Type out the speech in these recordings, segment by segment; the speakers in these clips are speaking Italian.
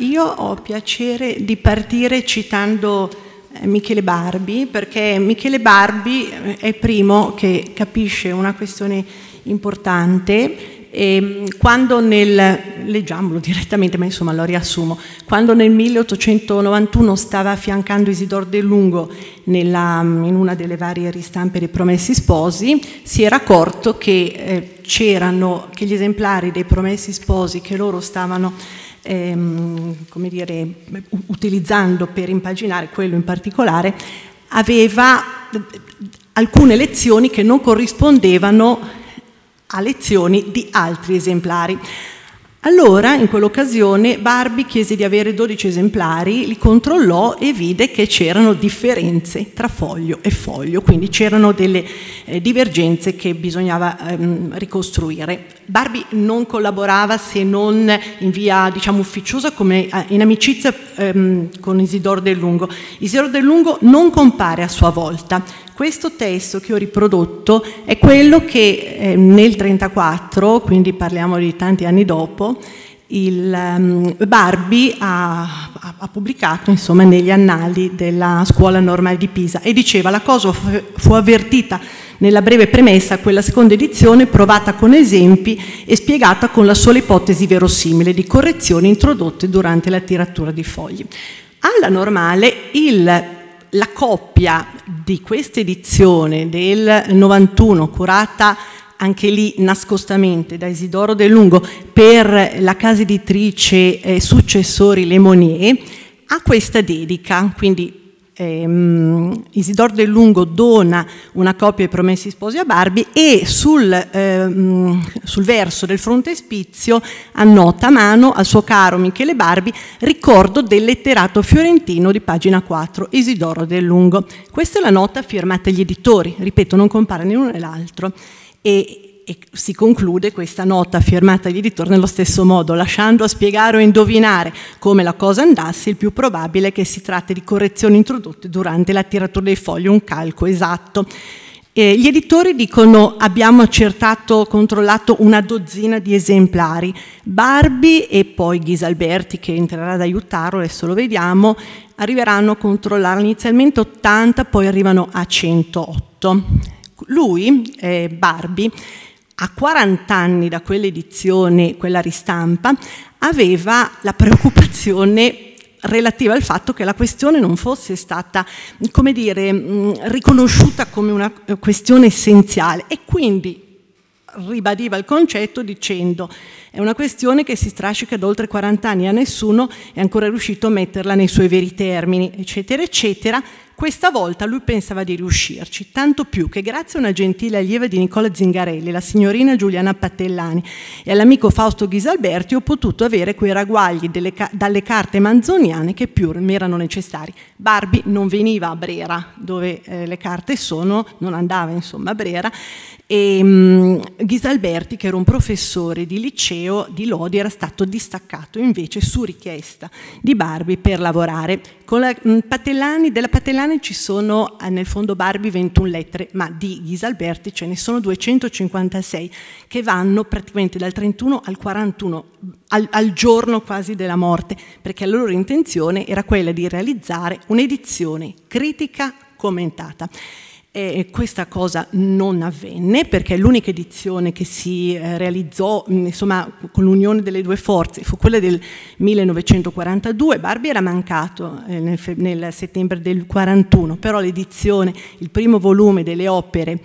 io ho piacere di partire citando eh, Michele Barbi, perché Michele Barbi eh, è il primo che capisce una questione importante e ehm, quando nel, leggiamolo direttamente, ma insomma lo riassumo, quando nel 1891 stava affiancando Isidoro De Lungo nella, mm, in una delle varie ristampe dei Promessi Sposi, si era accorto che eh, c'erano, che gli esemplari dei Promessi Sposi che loro stavano ehm, come dire, utilizzando per impaginare quello in particolare, aveva alcune lezioni che non corrispondevano a lezioni di altri esemplari. Allora, in quell'occasione, Barbie chiese di avere 12 esemplari, li controllò e vide che c'erano differenze tra foglio e foglio, quindi c'erano delle eh, divergenze che bisognava ehm, ricostruire. Barbie non collaborava se non in via diciamo, ufficiosa, come eh, in amicizia ehm, con Isidoro Del Lungo. Isidoro Del Lungo non compare a sua volta, questo testo che ho riprodotto è quello che eh, nel 34, quindi parliamo di tanti anni dopo, il um, ehm, Barbi ha, ha, pubblicato insomma, negli annali della scuola normale di Pisa e diceva la cosa fu, fu avvertita nella breve premessa a quella seconda edizione provata con esempi e spiegata con la sola ipotesi verosimile di correzioni introdotte durante la tiratura di fogli. Alla normale il la coppia di questa edizione del 91 curata anche lì nascostamente da Isidoro De Lungo per la casa editrice eh, Successori Lemonier, ha questa dedica, quindi ehm, Isidoro del Lungo dona una copia ai Promessi Sposi a Barbi e sul, ehm, sul verso del frontespizio annota a mano al suo caro Michele Barbi ricordo del letterato fiorentino di pagina 4, Isidoro del Lungo. Questa è la nota firmata agli editori, ripeto, non compare né l'uno né l'altro. E e si conclude questa nota firmata di ritorno nello stesso modo, lasciando a spiegare o indovinare come la cosa andasse, il più probabile è che si tratti di correzioni introdotte durante la tiratura dei fogli, un calco esatto. Eh, gli editori dicono abbiamo accertato, controllato una dozzina di esemplari. Barbie e poi Ghisalberti che entrerà ad aiutarlo, adesso lo vediamo, arriveranno a controllare inizialmente 80, poi arrivano a 108. Lui, eh, Barbie, a 40 anni da quell'edizione, quella ristampa, aveva la preoccupazione relativa al fatto che la questione non fosse stata, come dire, riconosciuta come una eh, questione essenziale e quindi ribadiva il concetto dicendo è una questione che si strascica da oltre 40 anni a nessuno è ancora riuscito a metterla nei suoi veri termini, eccetera, eccetera, questa volta lui pensava di riuscirci, tanto più che grazie a una gentile allieva di Nicola Zingarelli, la signorina Giuliana Pattellani e all'amico Fausto Ghisalberti ho potuto avere quei ragguagli ca dalle carte manzoniane che più mi erano necessari. Barbie non veniva a Brera, dove eh, le carte sono, non andava insomma a Brera, e ehm, mh, Ghisalberti, che era un professore di liceo di Lodi, era stato distaccato invece su richiesta di Barbie per lavorare con La, mm, Patellani, della Patellani ci sono eh, nel fondo Barbie 21 lettere, ma di Ghisalberti ce ne sono 256 che vanno praticamente dal 31 al 41, mm, al, al giorno quasi della morte, perché la loro intenzione era quella di realizzare un'edizione critica commentata. E questa cosa non avvenne perché l'unica edizione che si eh, realizzò insomma, con l'unione delle due forze fu quella del 1942. Barbie era mancato eh, nel, nel settembre del 41, però l'edizione, il primo volume delle opere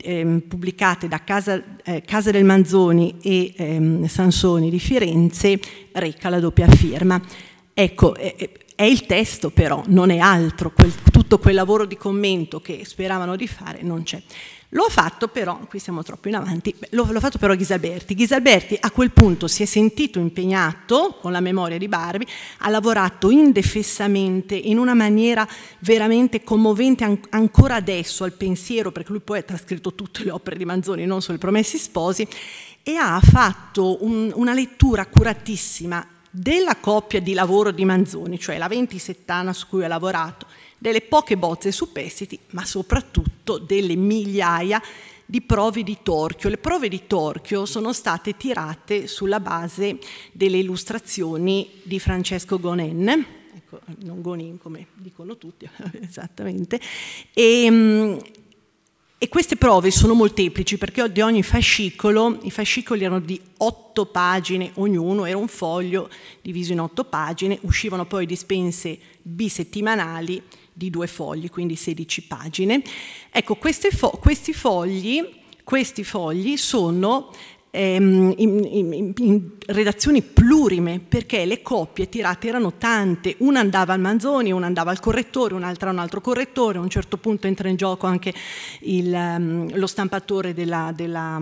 eh, pubblicate da Casa, eh, Casa, del Manzoni e eh, Sansoni di Firenze reca la doppia firma. Ecco, è il testo però, non è altro, quel, tutto quel lavoro di commento che speravano di fare non c'è. L'ho fatto però, qui siamo troppo in avanti, l'ho, fatto però Ghisalberti. Ghisalberti a quel punto si è sentito impegnato con la memoria di Barbie, ha lavorato indefessamente in una maniera veramente commovente an ancora adesso al pensiero, perché lui poi ha trascritto tutte le opere di Manzoni, non solo i Promessi Sposi, e ha fatto un, una lettura accuratissima della coppia di lavoro di Manzoni, cioè la ventisettana su cui ha lavorato, delle poche bozze superstiti, ma soprattutto delle migliaia di prove di torchio. Le prove di torchio sono state tirate sulla base delle illustrazioni di Francesco Gonen, ecco, non Gonin come dicono tutti, esattamente, e, mm, e queste prove sono molteplici perché di ogni fascicolo, i fascicoli erano di otto pagine ognuno, era un foglio diviso in otto pagine, uscivano poi dispense bisettimanali di due fogli, quindi 16 pagine. Ecco, fo- questi, fogli, questi fogli sono ehm, in, in, in, redazioni plurime perché le coppie tirate erano tante, una andava al Manzoni, una andava al correttore, un'altra a un altro correttore, a un certo punto entra in gioco anche il, um, lo stampatore della, della,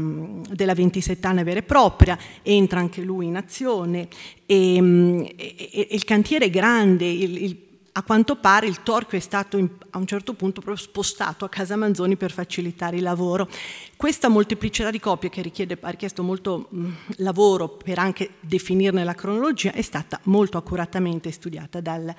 della 27 anni vera e propria, entra anche lui in azione ehm, e, um, e, e il cantiere è grande, il, il a quanto pare il torchio è stato in, a un certo punto proprio spostato a Casa Manzoni per facilitare il lavoro. Questa molteplicità di copie che richiede, ha richiesto molto mh, mm, lavoro per anche definirne la cronologia è stata molto accuratamente studiata dal,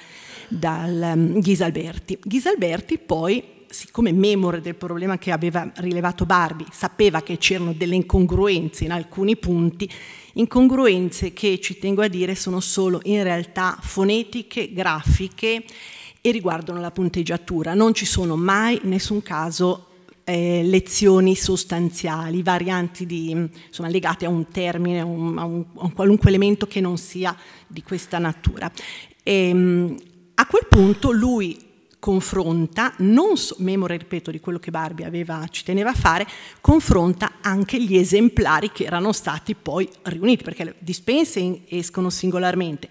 dal um, Ghisalberti. Ghisalberti poi siccome memore del problema che aveva rilevato Barbi, sapeva che c'erano delle incongruenze in alcuni punti, incongruenze che ci tengo a dire sono solo in realtà fonetiche, grafiche e riguardano la punteggiatura. Non ci sono mai in nessun caso eh, lezioni sostanziali, varianti di, insomma, legate a un termine, a un, a, un, a un, qualunque elemento che non sia di questa natura. E, ehm, a quel punto lui confronta, non so, memore, ripeto, di quello che Barbie aveva, ci teneva a fare, confronta anche gli esemplari che erano stati poi riuniti, perché le dispense escono singolarmente.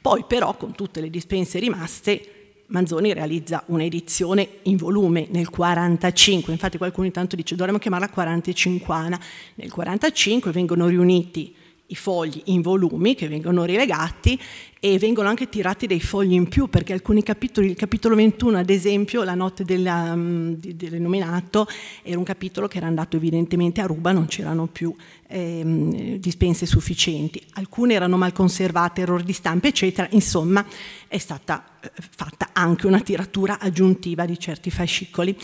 Poi però con tutte le dispense rimaste Manzoni realizza un'edizione in volume nel 45, infatti qualcuno intanto dice dovremmo chiamarla 45ana, nel 45 vengono riuniti i fogli in volumi che vengono rilegati e vengono anche tirati dei fogli in più perché alcuni capitoli, il capitolo 21 ad esempio, la notte della, mm, del nominato, era un capitolo che era andato evidentemente a ruba, non c'erano più ehm, dispense sufficienti, alcune erano mal conservate, errori di stampa eccetera, insomma è stata eh, fatta anche una tiratura aggiuntiva di certi fascicoli.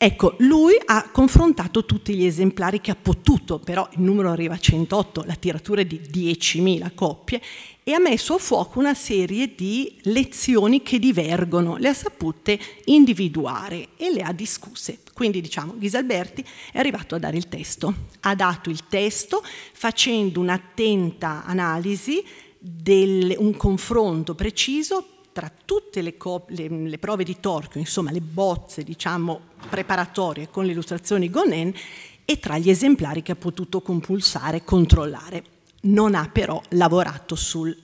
Ecco, lui ha confrontato tutti gli esemplari che ha potuto, però il numero arriva a 108, la tiratura è di 10.000 coppie, e ha messo a fuoco una serie di lezioni che divergono, le ha sapute individuare e le ha discusse. Quindi diciamo, Ghisalberti è arrivato a dare il testo, ha dato il testo facendo un'attenta analisi, del, un confronto preciso tra tutte le, le, le, prove di Torchio, insomma le bozze diciamo, preparatorie con le illustrazioni Gonen, e tra gli esemplari che ha potuto compulsare e controllare. Non ha però lavorato sul,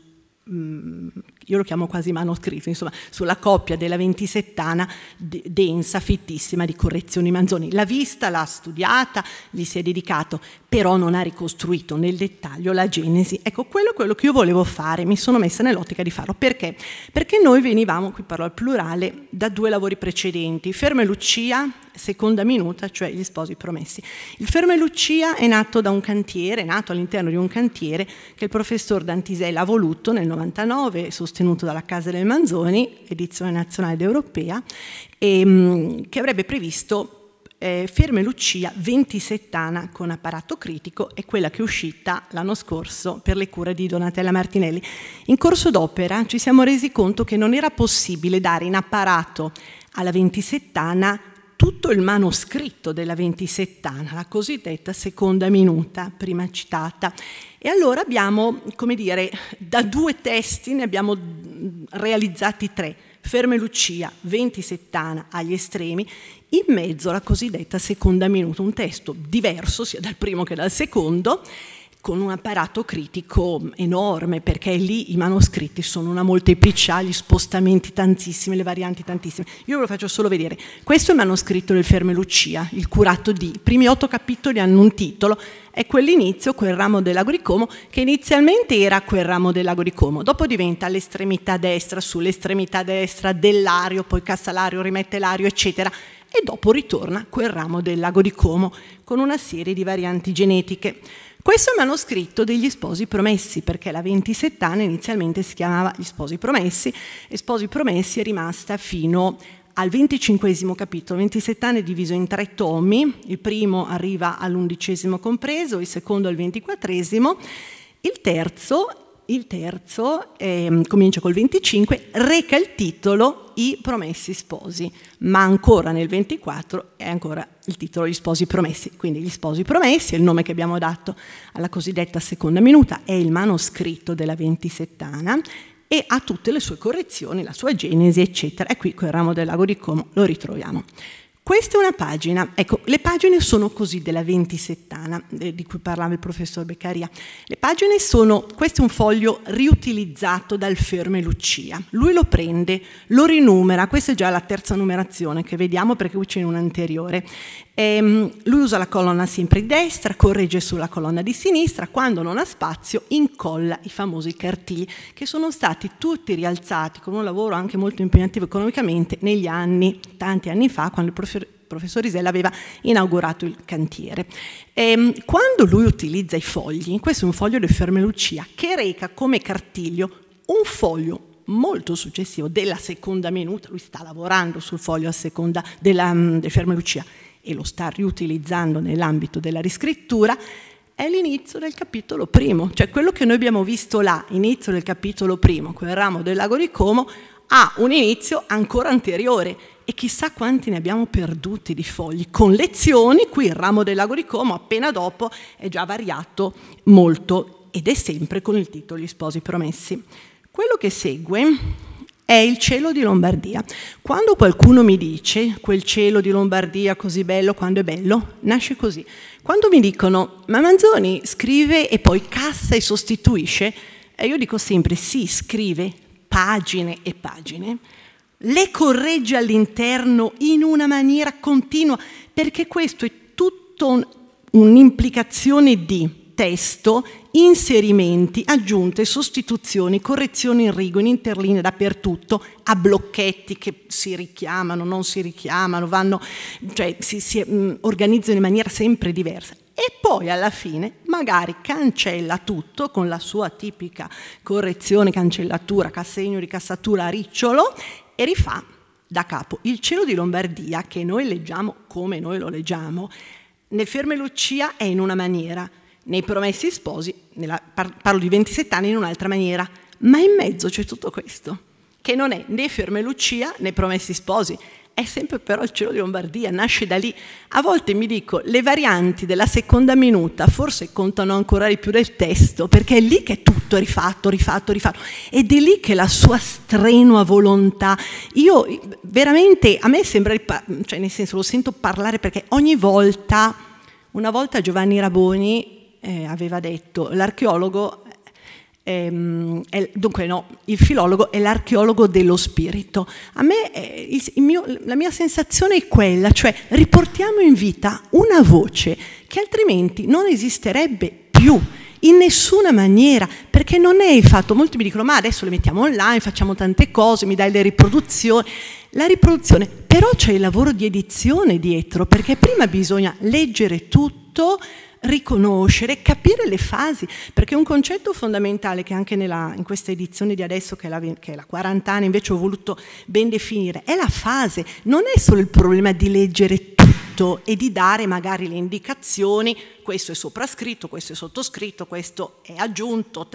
mm, io lo chiamo quasi manoscritto, insomma, sulla coppia della ventisettana densa, fittissima di correzioni Manzoni. L'ha vista, l'ha studiata, gli si è dedicato, però non ha ricostruito nel dettaglio la genesi. Ecco, quello è quello che io volevo fare, mi sono messa nell'ottica di farlo. Perché? Perché noi venivamo, qui parlo al plurale, da due lavori precedenti, Fermo e Lucia, seconda minuta, cioè gli sposi promessi. Il Fermo e Lucia è nato da un cantiere, è nato all'interno di un cantiere che il professor Dantisella ha voluto nel 99, sostenuto dalla Casa del Manzoni, edizione nazionale ed europea, e, mm, che avrebbe previsto eh, Ferme Lucia 27 ana con apparato critico è quella che è uscita l'anno scorso per le cure di Donatella Martinelli. In corso d'opera ci siamo resi conto che non era possibile dare in apparato alla 27 ana tutto il manoscritto della ventisettana, la cosiddetta seconda minuta, prima citata. E allora abbiamo, come dire, da due testi ne abbiamo mm, realizzati tre. Ferme Lucia, ventisettana agli estremi, in mezzo la cosiddetta seconda minuta, un testo diverso sia dal primo che dal secondo, con un apparato critico enorme, perché lì i manoscritti sono una molteplicità, gli spostamenti tantissimi, le varianti tantissime. Io ve lo faccio solo vedere. Questo è il manoscritto del Ferme Lucia, il curato di. I primi otto capitoli hanno un titolo, è quell'inizio, quel ramo del di Como, che inizialmente era quel ramo del di Como, dopo diventa l'estremità destra, sull'estremità destra dell'ario, poi cassa l'ario, rimette l'ario, eccetera e dopo ritorna quel ramo del lago di Como con una serie di varianti genetiche. Questo è il manoscritto degli sposi promessi, perché la 27 anni inizialmente si chiamava gli sposi promessi, e sposi promessi è rimasta fino al 25 capitolo. 27 anni è diviso in tre tomi, il primo arriva all'undicesimo compreso, il secondo al ventiquattresimo, il terzo il terzo, eh, comincio col 25, reca il titolo I promessi sposi, ma ancora nel 24 è ancora il titolo Gli sposi promessi, quindi Gli sposi promessi è il nome che abbiamo dato alla cosiddetta seconda minuta, è il manoscritto della Ventisettana e ha tutte le sue correzioni, la sua genesi, eccetera. E qui quel ramo del lago di Como lo ritroviamo. Questa è una pagina, ecco, le pagine sono così della ventisettana eh, di cui parlava il professor Beccaria. Le pagine sono, questo è un foglio riutilizzato dal Ferme Lucia. Lui lo prende, lo rinumera, questa è già la terza numerazione che vediamo perché qui c'è un'anteriore, Ehm, lui usa la colonna sempre di destra, corregge sulla colonna di sinistra, quando non ha spazio incolla i famosi cartigli che sono stati tutti rialzati con un lavoro anche molto impegnativo economicamente negli anni, tanti anni fa, quando il professor professor Isella aveva inaugurato il cantiere. E, ehm, quando lui utilizza i fogli, questo è un foglio di Fermelucia che reca come cartiglio un foglio molto successivo della seconda minuta, lui sta lavorando sul foglio a seconda della, um, del Fermelucia, e lo sta riutilizzando nell'ambito della riscrittura, è l'inizio del capitolo primo, cioè quello che noi abbiamo visto là, inizio del capitolo primo, quel ramo del lago di Como, ha un inizio ancora anteriore e chissà quanti ne abbiamo perduti di fogli, con lezioni, qui il ramo del lago di Como appena dopo è già variato molto ed è sempre con il titolo Gli sposi promessi. Quello che segue è il cielo di Lombardia. Quando qualcuno mi dice quel cielo di Lombardia così bello quando è bello, nasce così. Quando mi dicono ma Manzoni scrive e poi cassa e sostituisce, e io dico sempre sì, scrive pagine e pagine, le corregge all'interno in una maniera continua, perché questo è tutto un'implicazione di testo, inserimenti, aggiunte, sostituzioni, correzioni in rigo, in interline, dappertutto, a blocchetti che si richiamano, non si richiamano, vanno, cioè si, si mh, mm, organizzano in maniera sempre diversa e poi alla fine magari cancella tutto con la sua tipica correzione, cancellatura, cassegno, ricassatura, ricciolo e rifà da capo. Il cielo di Lombardia, che noi leggiamo come noi lo leggiamo, nel Ferme Lucia è in una maniera, nei promessi sposi, nella, parlo di 27 anni in un'altra maniera, ma in mezzo c'è tutto questo, che non è né Ferme Lucia né promessi sposi, è sempre però il cielo di Lombardia, nasce da lì. A volte mi dico, le varianti della seconda minuta forse contano ancora di più del testo, perché è lì che tutto è rifatto, rifatto, rifatto. Ed è lì che la sua strenua volontà, io veramente, a me sembra, cioè nel senso lo sento parlare perché ogni volta, una volta Giovanni Raboni eh, aveva detto, l'archeologo, ehm, è, dunque no, il filologo è l'archeologo dello spirito. A me eh, il, mio, la mia sensazione è quella, cioè riportiamo in vita una voce che altrimenti non esisterebbe più in nessuna maniera, perché non è il fatto, molti mi dicono ma adesso le mettiamo online, facciamo tante cose, mi dai le riproduzioni, la riproduzione, però c'è il lavoro di edizione dietro, perché prima bisogna leggere tutto, riconoscere, capire le fasi, perché un concetto fondamentale che anche nella, in questa edizione di adesso, che è, la, che è la 40 invece ho voluto ben definire, è la fase, non è solo il problema di leggere tutto e di dare magari le indicazioni, questo è soprascritto, questo è sottoscritto, questo è aggiunto,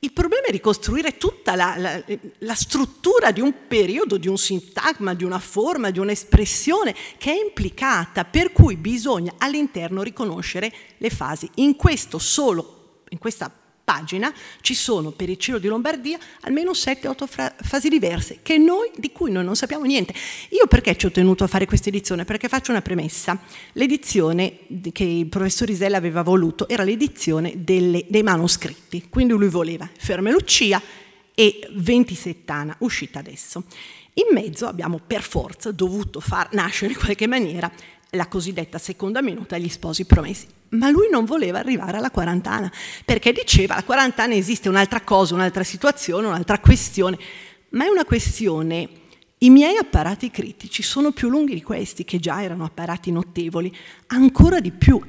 il problema è ricostruire tutta la, la, la, struttura di un periodo, di un sintagma, di una forma, di un'espressione che è implicata, per cui bisogna all'interno riconoscere le fasi. In questo solo, in questa pagina ci sono per il Ciro di Lombardia almeno 7-8 fasi diverse noi, di cui noi non sappiamo niente. Io perché ci ho tenuto a fare questa edizione? Perché faccio una premessa. L'edizione che il professor Isella aveva voluto era l'edizione dei manoscritti, quindi lui voleva Ferme Lucia e Ventisettana, uscita adesso. In mezzo abbiamo per forza dovuto far nascere in qualche maniera la cosiddetta seconda minuta agli sposi promessi. Ma lui non voleva arrivare alla quarantana, perché diceva la quarantana esiste un'altra cosa, un'altra situazione, un'altra questione, ma è una questione... I miei apparati critici sono più lunghi di questi, che già erano apparati notevoli, ancora di più.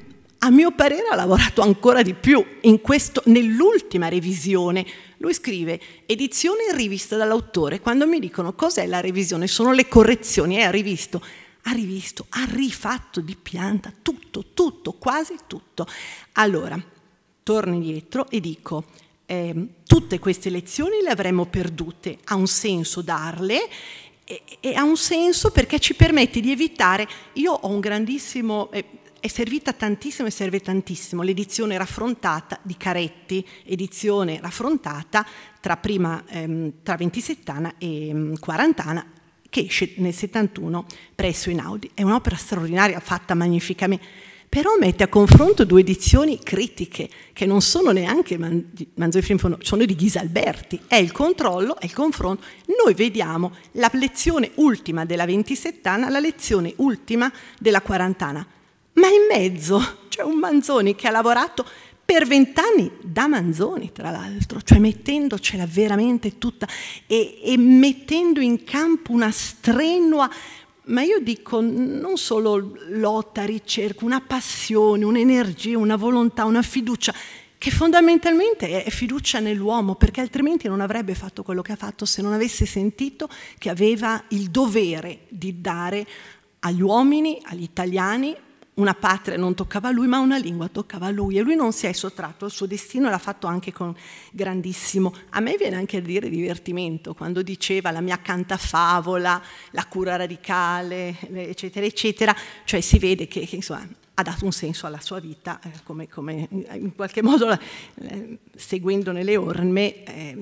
A mio parere ha lavorato ancora di più in questo, nell'ultima revisione. Lui scrive edizione rivista dall'autore. Quando mi dicono cos'è la revisione, sono le correzioni, è eh, rivisto ha rivisto, ha rifatto di pianta tutto, tutto, quasi tutto. Allora, torno indietro e dico, eh, tutte queste lezioni le avremmo perdute, ha un senso darle e, e, ha un senso perché ci permette di evitare, io ho un grandissimo... Eh, è servita tantissimo e serve tantissimo l'edizione raffrontata di Caretti, edizione raffrontata tra prima ehm, tra ventisettana e mm, quarantana, che esce nel 71 presso Inaudi. È un'opera straordinaria, fatta magnificamente, però mette a confronto due edizioni critiche, che non sono neanche Man- Manzoni Frinfono, sono di Ghisalberti. È il controllo, è il confronto. Noi vediamo la lezione ultima della ventisettana, la lezione ultima della quarantana, ma in mezzo c'è un Manzoni che ha lavorato per vent'anni da Manzoni, tra l'altro, cioè mettendocela veramente tutta e, e mettendo in campo una strenua ma io dico non solo lotta, ricerca, una passione, un'energia, una volontà, una fiducia, che fondamentalmente è fiducia nell'uomo, perché altrimenti non avrebbe fatto quello che ha fatto se non avesse sentito che aveva il dovere di dare agli uomini, agli italiani, una patria non toccava a lui, ma una lingua toccava a lui e lui non si è sottratto al suo destino e l'ha fatto anche con grandissimo, a me viene anche a dire divertimento, quando diceva la mia cantafavola, la cura radicale, eccetera, eccetera, cioè si vede che, che insomma, ha dato un senso alla sua vita, eh, come, come, in qualche modo eh, seguendone le orme. Eh,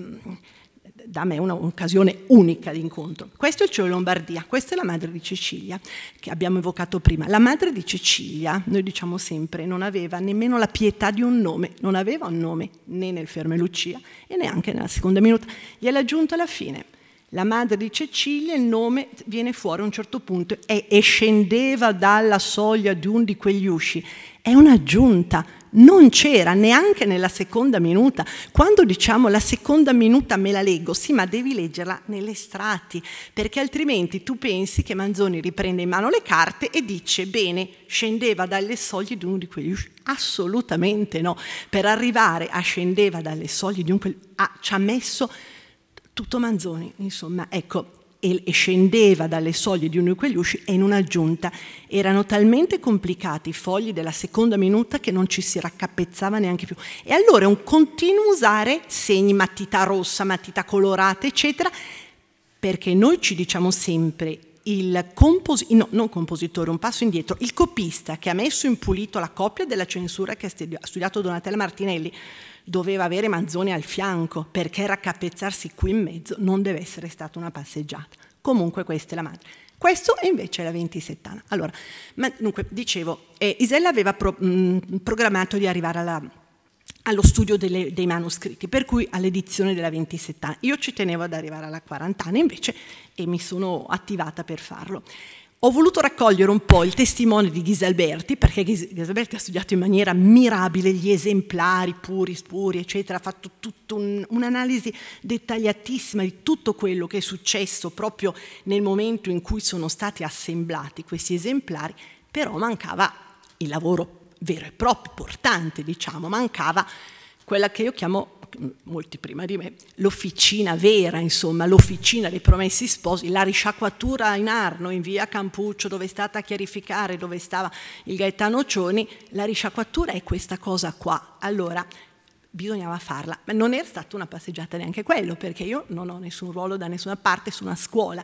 da me un'occasione unica di incontro. Questo è il cielo Lombardia, questa è la madre di Cecilia che abbiamo evocato prima. La madre di Cecilia, noi diciamo sempre, non aveva nemmeno la pietà di un nome, non aveva un nome né nel Ferme Lucia e neanche nella seconda minuta, gliel'ha aggiunto alla fine. La madre di Cecilia, il nome viene fuori a un certo punto e, e scendeva dalla soglia di un di quegli usci è un'aggiunta, non c'era neanche nella seconda minuta. Quando diciamo la seconda minuta me la leggo, sì, ma devi leggerla nelle strati, perché altrimenti tu pensi che Manzoni riprende in mano le carte e dice bene, scendeva dalle soglie di uno di quegli assolutamente no. Per arrivare a scendeva dalle soglie di un quegli ah, ci ha messo tutto Manzoni, insomma, ecco, e, scendeva dalle soglie di uno di quegli usci e in una giunta erano talmente complicati i fogli della seconda minuta che non ci si raccapezzava neanche più. E allora è un continuo usare segni, matita rossa, matita colorata, eccetera, perché noi ci diciamo sempre il compositore, no, non compositore, un passo indietro, il copista che ha messo in pulito la copia della censura che ha studiato Donatella Martinelli, doveva avere Manzoni al fianco perché raccapezzarsi qui in mezzo non deve essere stata una passeggiata. Comunque questa è la madre. Questo è invece è la ventisettana. Allora, ma, dunque, dicevo, eh, Isella aveva pro, mh, mm, programmato di arrivare alla, allo studio delle, dei manoscritti, per cui all'edizione della ventisettana. Io ci tenevo ad arrivare alla quarantana invece e mi sono attivata per farlo. Ho voluto raccogliere un po' il testimone di Ghisalberti, perché Ghisalberti ha studiato in maniera mirabile gli esemplari puri, spuri, eccetera, ha fatto tutta un, un'analisi dettagliatissima di tutto quello che è successo proprio nel momento in cui sono stati assemblati questi esemplari, però mancava il lavoro vero e proprio, portante, diciamo, mancava quella che io chiamo molti prima di me, l'officina vera, insomma, l'officina dei promessi sposi, la risciacquatura in Arno, in via Campuccio, dove è stata a chiarificare, dove stava il Gaetano Cioni, la risciacquatura è questa cosa qua. Allora, bisognava farla, ma non era stata una passeggiata neanche quello, perché io non ho nessun ruolo da nessuna parte, sono a scuola.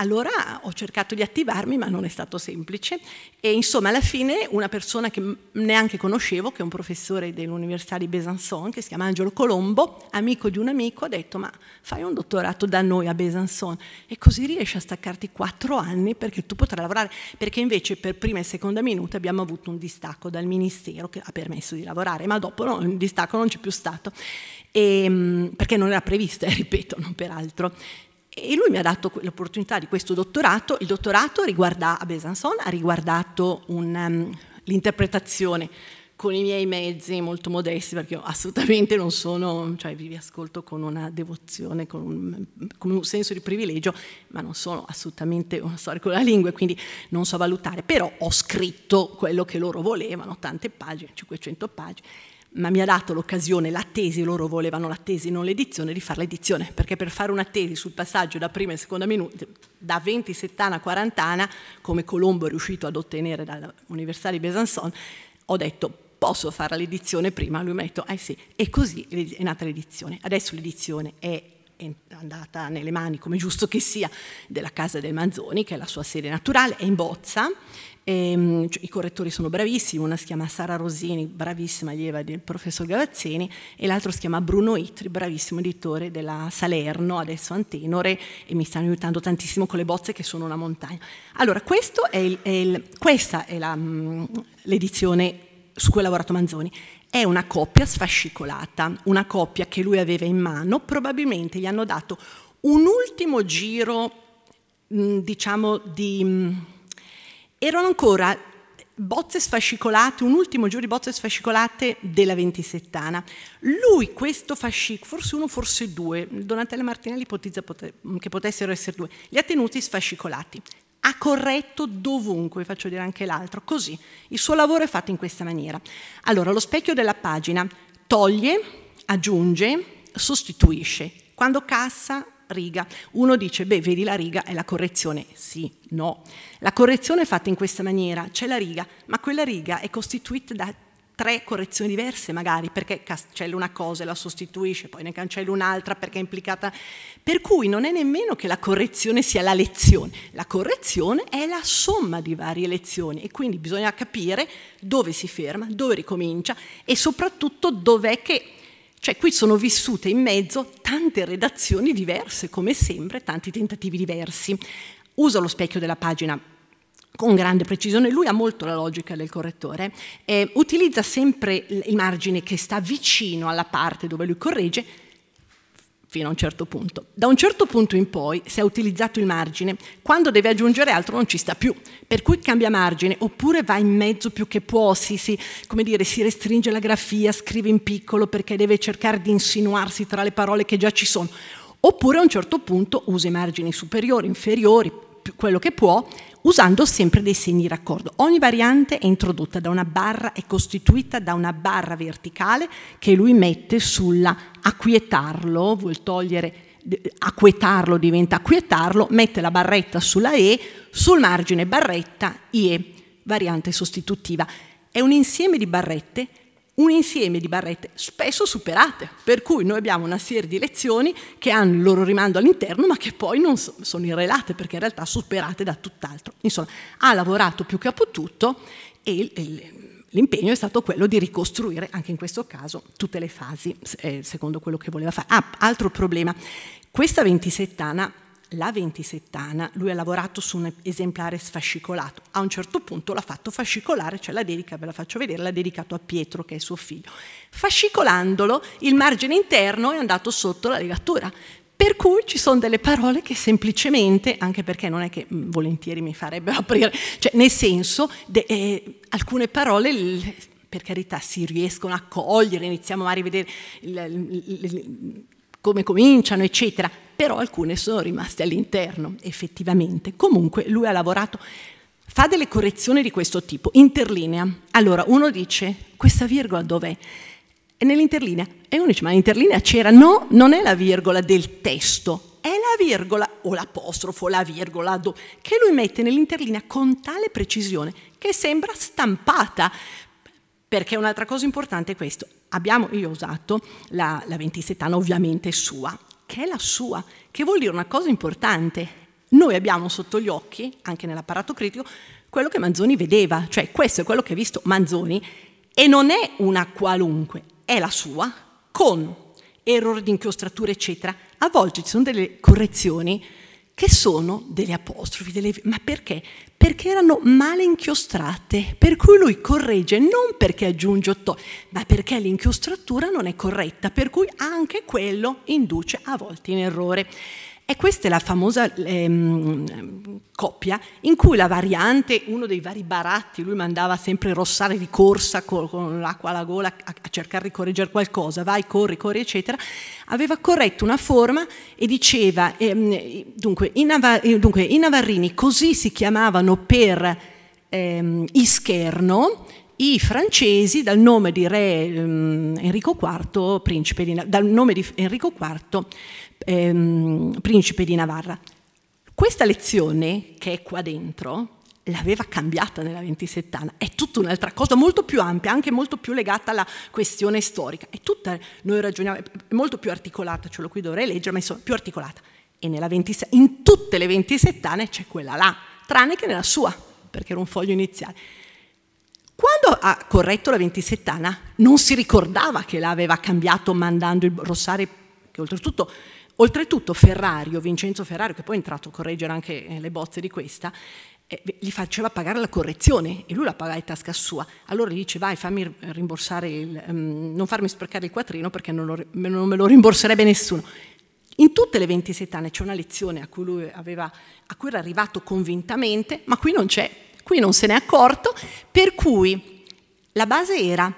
Allora ho cercato di attivarmi, ma non è stato semplice. E insomma, alla fine una persona che neanche conoscevo, che è un professore dell'Università di Besançon, che si chiama Angelo Colombo, amico di un amico, ha detto: Ma fai un dottorato da noi a Besançon e così riesci a staccarti quattro anni perché tu potrai lavorare. Perché invece per prima e seconda minuta abbiamo avuto un distacco dal ministero che ha permesso di lavorare, ma dopo no, il distacco non c'è più stato. E, ehm, perché non era prevista, eh, ripeto, non peraltro. E lui mi ha dato l'opportunità di questo dottorato. Il dottorato riguarda, a Besançon ha riguardato un, um, l'interpretazione con i miei mezzi molto modesti, perché io assolutamente non sono, cioè vi ascolto con una devozione, con un, con un senso di privilegio, ma non sono assolutamente una storica della lingua, quindi non so valutare, però ho scritto quello che loro volevano, tante pagine, 500 pagine ma mi ha dato l'occasione, la tesi, loro volevano la tesi, non l'edizione, di fare l'edizione, perché per fare una tesi sul passaggio da prima e seconda minuta, da 20 settana a 40 quarantana, come Colombo è riuscito ad ottenere dall'Università di Besançon, ho detto posso fare l'edizione prima, lui mi ha detto ah sì, e così è nata l'edizione. Adesso l'edizione è è andata nelle mani, come giusto che sia, della casa del Manzoni, che è la sua sede naturale, è in Bozza, e, ehm, cioè, I correttori sono bravissimi, una si chiama Sara Rosini, bravissima allieva del professor Gavazzini, e l'altro si chiama Bruno Itri, bravissimo editore della Salerno, adesso Antenore, e mi stanno aiutando tantissimo con le bozze che sono una montagna. Allora, è il, è il, questa è mm, l'edizione su cui ha lavorato Manzoni. È una coppia sfascicolata, una coppia che lui aveva in mano, probabilmente gli hanno dato un ultimo giro, mm, diciamo, di mm, erano ancora bozze sfascicolate, un ultimo giro di bozze sfascicolate della Ventisettana. Lui, questo fascicolo, forse uno, forse due, Donatella Martinelli ipotizza pote che potessero essere due, li ha tenuti sfascicolati. Ha corretto dovunque, faccio dire anche l'altro, così. Il suo lavoro è fatto in questa maniera. Allora, lo specchio della pagina toglie, aggiunge, sostituisce. Quando cassa riga. Uno dice, beh, vedi la riga, è la correzione. Sì, no. La correzione è fatta in questa maniera, c'è la riga, ma quella riga è costituita da tre correzioni diverse magari, perché cancella una cosa e la sostituisce, poi ne cancella un'altra perché è implicata. Per cui non è nemmeno che la correzione sia la lezione, la correzione è la somma di varie lezioni e quindi bisogna capire dove si ferma, dove ricomincia e soprattutto dov'è che cioè qui sono vissute in mezzo tante redazioni diverse, come sempre, tanti tentativi diversi. Usa lo specchio della pagina con grande precisione, lui ha molto la logica del correttore, eh, utilizza sempre il margine che sta vicino alla parte dove lui corregge, fino a un certo punto. Da un certo punto in poi, se ha utilizzato il margine, quando deve aggiungere altro non ci sta più, per cui cambia margine, oppure va in mezzo più che può, si, si, come dire, si restringe la grafia, scrive in piccolo perché deve cercare di insinuarsi tra le parole che già ci sono, oppure a un certo punto usa i margini superiori, inferiori, quello che può usando sempre dei segni raccordo. Ogni variante è introdotta da una barra, è costituita da una barra verticale che lui mette sulla acquietarlo, vuol togliere acquietarlo diventa acquietarlo, mette la barretta sulla E, sul margine barretta IE, variante sostitutiva. È un insieme di barrette un insieme di barrette spesso superate, per cui noi abbiamo una serie di lezioni che hanno il loro rimando all'interno ma che poi non sono irrelate perché in realtà superate da tutt'altro. Insomma, ha lavorato più che ha potuto e l'impegno è stato quello di ricostruire anche in questo caso tutte le fasi eh, secondo quello che voleva fare. Ah, altro problema, questa ventisettana la ventisettana, lui ha lavorato su un esemplare sfascicolato, a un certo punto l'ha fatto fascicolare, cioè la dedica, ve la faccio vedere, l'ha dedicato a Pietro che è suo figlio. Fascicolandolo, il margine interno è andato sotto la legatura, per cui ci sono delle parole che semplicemente, anche perché non è che mm, volentieri mi farebbero aprire, cioè nel senso, de, eh, alcune parole... Le, per carità, si riescono a cogliere, iniziamo a rivedere come cominciano, eccetera, però alcune sono rimaste all'interno, effettivamente. Comunque lui ha lavorato, fa delle correzioni di questo tipo, interlinea. Allora uno dice, questa virgola dov'è? È nell'interlinea. E uno dice, ma l'interlinea c'era? No, non è la virgola del testo, è la virgola o l'apostrofo, la virgola do, che lui mette nell'interlinea con tale precisione che sembra stampata. Perché un'altra cosa importante è questo, abbiamo, io ho usato la, la 27 ovviamente sua, che è la sua, che vuol dire una cosa importante. Noi abbiamo sotto gli occhi, anche nell'apparato critico, quello che Manzoni vedeva, cioè questo è quello che ha visto Manzoni e non è una qualunque, è la sua con errori di inchiostratura, eccetera. A volte ci sono delle correzioni che sono delle apostrofi, delle... ma perché? perché erano male inchiostrate, per cui lui corregge non perché aggiunge otto, ma perché l'inchiostratura non è corretta, per cui anche quello induce a volte in errore. E questa è la famosa ehm, coppia in cui la variante, uno dei vari baratti, lui mandava sempre rossare di corsa con, con l'acqua alla gola a, a, cercare di correggere qualcosa, vai, corri, corri, eccetera, aveva corretto una forma e diceva, ehm, dunque, eh, i Navarrini così si chiamavano per ehm, Ischerno, i francesi dal nome di re ehm, Enrico IV, principe di, dal nome di Enrico IV ehm, principe di Navarra. Questa lezione, che è qua dentro, l'aveva cambiata nella ventisettana, è tutta un'altra cosa molto più ampia, anche molto più legata alla questione storica, è tutta, noi ragioniamo, è molto più articolata, ce l'ho qui dovrei leggere, ma insomma più articolata. E nella 27, in tutte le ventisettane c'è quella là, tranne che nella sua, perché era un foglio iniziale. Quando ha corretto la ventisettana non si ricordava che l'aveva cambiato mandando il rossare, che oltretutto Oltretutto Ferrario, Vincenzo Ferrario, che poi è entrato a correggere anche eh, le bozze di questa, eh, gli faceva pagare la correzione e lui la pagava di tasca sua. Allora gli dice vai fammi eh, rimborsare, il, um, non farmi sprecare il quattrino perché non, lo, non me lo rimborserebbe nessuno. In tutte le 27 anni c'è una lezione a cui, lui aveva, a cui era arrivato convintamente, ma qui non c'è, qui non se n'è accorto, per cui la base era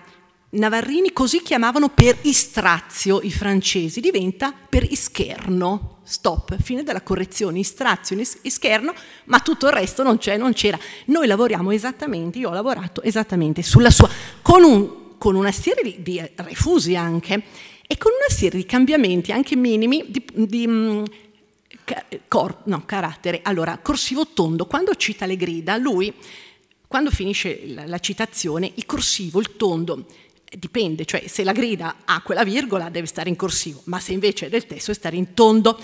Navarrini così chiamavano per istrazio i francesi, diventa per ischerno. Stop, fine della correzione, istrazio, ischerno, ma tutto il resto non c'è, non c'era. Noi lavoriamo esattamente, io ho lavorato esattamente sulla sua, con, un, con una serie di, di, refusi anche e con una serie di cambiamenti anche minimi di, di mh, mm, cor, no, carattere. Allora, corsivo tondo, quando cita le grida, lui, quando finisce la, la citazione, il corsivo, il tondo, dipende, cioè se la grida ha quella virgola deve stare in corsivo, ma se invece è del testo deve stare in tondo.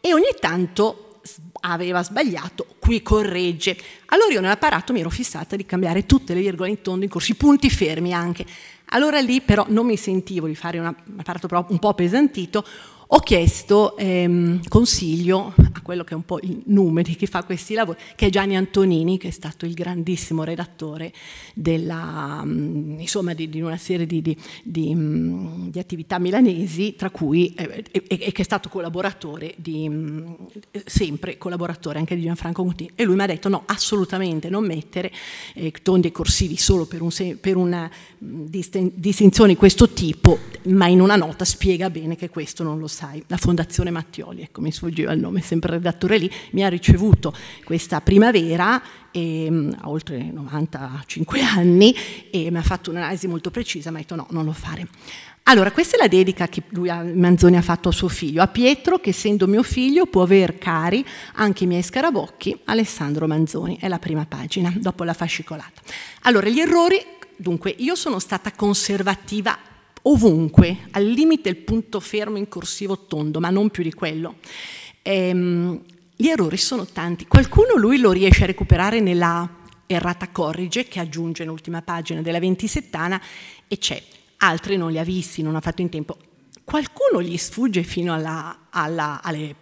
E ogni tanto aveva sbagliato, qui corregge. Allora io nell'apparato mi ero fissata di cambiare tutte le virgole in tondo, in corsi, punti fermi anche. Allora lì però non mi sentivo di fare un apparato un po' pesantito, ho chiesto ehm, consiglio a quello che è un po' il di chi fa questi lavori, che è Gianni Antonini, che è stato il grandissimo redattore della, mm, insomma, di, di, una serie di, di, di, mm, attività milanesi, tra cui, eh, e, che è stato collaboratore mm, sempre collaboratore anche di Gianfranco Contini. E lui mi ha detto no, assolutamente non mettere eh, tondi e corsivi solo per, un, per una distinzione di questo tipo, ma in una nota spiega bene che questo non lo sa sai, la Fondazione Mattioli, ecco, mi sfuggiva il nome, sempre redattore lì, mi ha ricevuto questa primavera e, mm, a oltre 95 anni e mi ha fatto un'analisi molto precisa, ma ha detto no, non lo fare. Allora, questa è la dedica che lui, Manzoni ha fatto a suo figlio, a Pietro, che essendo mio figlio può aver cari anche i miei scarabocchi, Alessandro Manzoni, è la prima pagina, dopo la fascicolata. Allora, gli errori, dunque, io sono stata conservativa ovunque, al limite il punto fermo in corsivo tondo, ma non più di quello. Ehm, gli errori sono tanti, qualcuno lui lo riesce a recuperare nella errata corrige che aggiunge nell'ultima pagina della ventisettana e c'è, altri non li ha visti, non ha fatto in tempo. Qualcuno gli sfugge fino alla, alla, alle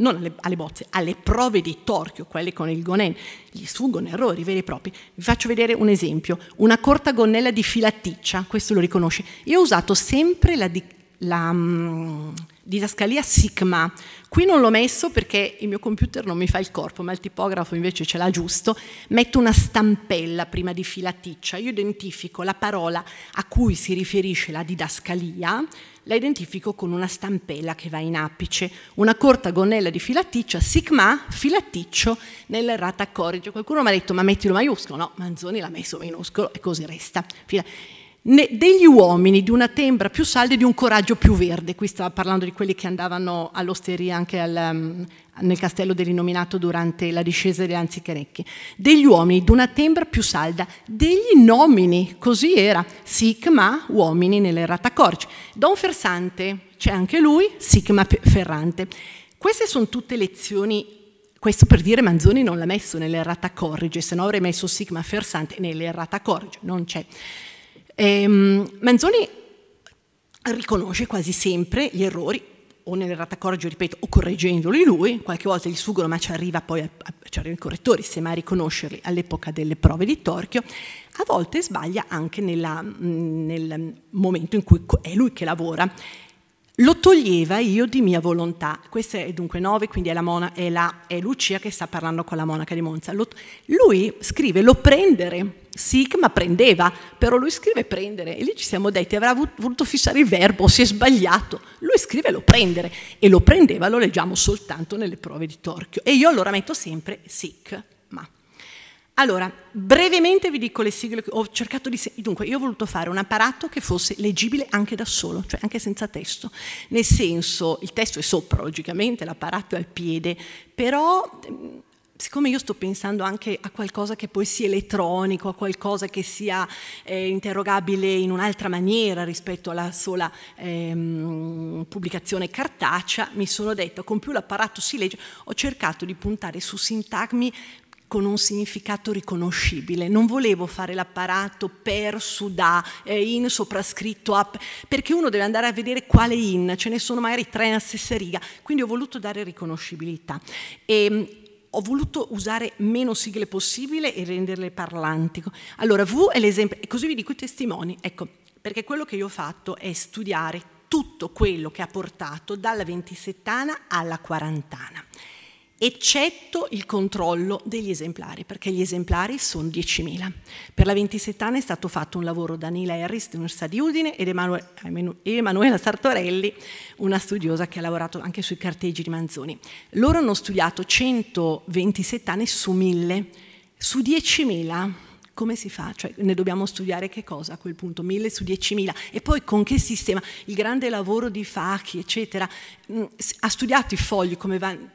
non alle, alle, bozze, alle prove di torchio, quelle con il gonen, gli sfuggono errori veri e propri. Vi faccio vedere un esempio, una corta gonnella di filaticcia, questo lo riconosce. Io ho usato sempre la, di, la um, didascalia Sigma, qui non l'ho messo perché il mio computer non mi fa il corpo, ma il tipografo invece ce l'ha giusto, metto una stampella prima di filaticcia, io identifico la parola a cui si riferisce la didascalia, la identifico con una stampella che va in apice, una corta gonnella di filaticcio, sigma, filaticcio nel rata corrige. Qualcuno mi ha detto ma mettilo maiuscolo, no, Manzoni l'ha messo minuscolo e così resta. Fila. Ne, degli uomini di una tembra più salda e di un coraggio più verde, qui stava parlando di quelli che andavano all'osteria anche al, um, nel castello dell'innominato durante la discesa di Anzicherecchi, degli uomini d'una tembra più salda, degli nomini, così era, sic ma uomini nell'errata corce. Don Fersante, c'è anche lui, sic ma ferrante. Queste sono tutte lezioni questo per dire Manzoni non l'ha messo nell'errata corrige, se no avrei messo Sigma Fersante nell'errata corrige, non c'è. Ehm, Manzoni riconosce quasi sempre gli errori o nel correggio, ripeto, o correggendoli lui, qualche volta gli sfuggono ma ci arriva poi a, ci arrivano i correttori, semmai a riconoscerli all'epoca delle prove di Torchio, a volte sbaglia anche nella, nel momento in cui è lui che lavora lo toglieva io di mia volontà. Questa è dunque 9, quindi è, la mona, è, la, è Lucia che sta parlando con la monaca di Monza. Lo, lui scrive lo prendere, sic, ma prendeva, però lui scrive prendere e lì ci siamo detti avrà voluto fissare il verbo, si è sbagliato. Lui scrive lo prendere e lo prendeva, lo leggiamo soltanto nelle prove di Torchio. E io allora metto sempre sic. Allora, brevemente vi dico le sigle, ho cercato di... Dunque, io ho voluto fare un apparato che fosse leggibile anche da solo, cioè anche senza testo, nel senso, il testo è sopra, logicamente, l'apparato è al piede, però siccome io sto pensando anche a qualcosa che poi sia elettronico, a qualcosa che sia eh, interrogabile in un'altra maniera rispetto alla sola ehm, pubblicazione cartacea, mi sono detta con più l'apparato si legge, ho cercato di puntare su sintagmi con un significato riconoscibile. Non volevo fare l'apparato per, su, da, eh, in, soprascritto, up, perché uno deve andare a vedere quale in, ce ne sono magari tre nella stessa riga, quindi ho voluto dare riconoscibilità. E, ehm, ho voluto usare meno sigle possibile e renderle parlanti. Allora, V è l'esempio, e così vi dico i testimoni, ecco, perché quello che io ho fatto è studiare tutto quello che ha portato dalla ventisettana alla quarantana eccetto il controllo degli esemplari, perché gli esemplari sono 10.000. Per la 27 anni è stato fatto un lavoro da Nila Harris dell'Università di Udine ed Emanuela Sartorelli, una studiosa che ha lavorato anche sui carteggi di Manzoni. Loro hanno studiato 127 anni su 1.000, su 10.000 come si fa? Cioè, ne dobbiamo studiare che cosa a quel punto? 1000 su 10.000 e poi con che sistema? Il grande lavoro di Fachi, eccetera, mm, ha studiato i fogli come vanno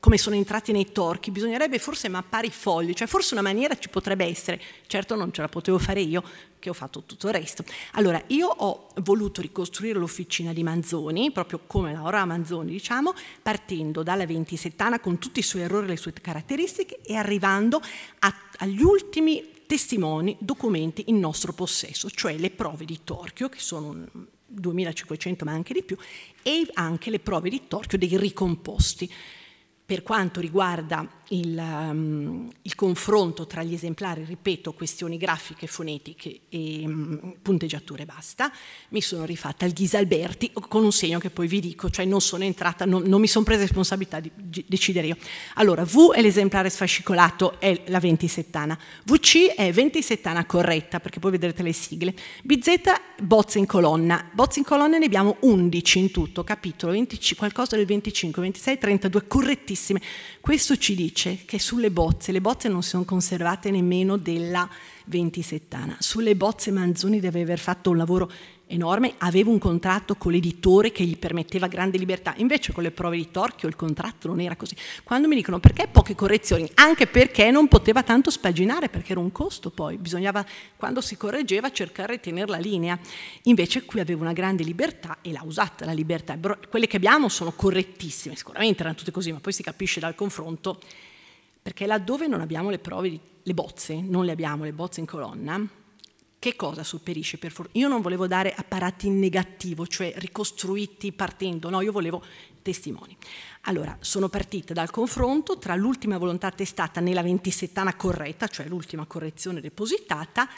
come sono entrati nei torchi, bisognerebbe forse mappare i fogli, cioè forse una maniera ci potrebbe essere, certo non ce la potevo fare io che ho fatto tutto il resto. Allora, io ho voluto ricostruire l'officina di Manzoni, proprio come lavorava Manzoni, diciamo, partendo dalla Ventisettana con tutti i suoi errori e le sue caratteristiche e arrivando a, agli ultimi testimoni, documenti in nostro possesso, cioè le prove di Torchio, che sono un, 2500 ma anche di più, e anche le prove di torchio dei ricomposti per quanto riguarda il, um, il, confronto tra gli esemplari, ripeto, questioni grafiche, fonetiche e um, punteggiature basta, mi sono rifatta al Ghisalberti con un segno che poi vi dico, cioè non sono entrata, non, non mi sono presa responsabilità di decidere io. Allora, V è l'esemplare sfascicolato, è la ventisettana, VC è ventisettana corretta, perché poi vedrete le sigle, BZ bozza in colonna, bozza in colonna ne abbiamo 11 in tutto, capitolo 25, qualcosa del 25, 26, 32, correttissimo bellissime. Questo ci dice che sulle bozze, le bozze non sono conservate nemmeno della ventisettana, sulle bozze Manzoni deve aver fatto un lavoro enorme, aveva un contratto con l'editore che gli permetteva grande libertà, invece con le prove di torchio il contratto non era così. Quando mi dicono perché poche correzioni, anche perché non poteva tanto spaginare, perché era un costo poi, bisognava quando si correggeva cercare di tenere la linea, invece qui aveva una grande libertà e l'ha usata la libertà. Quelle che abbiamo sono correttissime, sicuramente erano tutte così, ma poi si capisce dal confronto, perché laddove non abbiamo le prove, le bozze, non le abbiamo le bozze in colonna, che cosa superisce per fortuna? Io non volevo dare apparati in negativo, cioè ricostruiti partendo, no, io volevo testimoni. Allora, sono partita dal confronto tra l'ultima volontà testata nella ventisettana corretta, cioè l'ultima correzione depositata,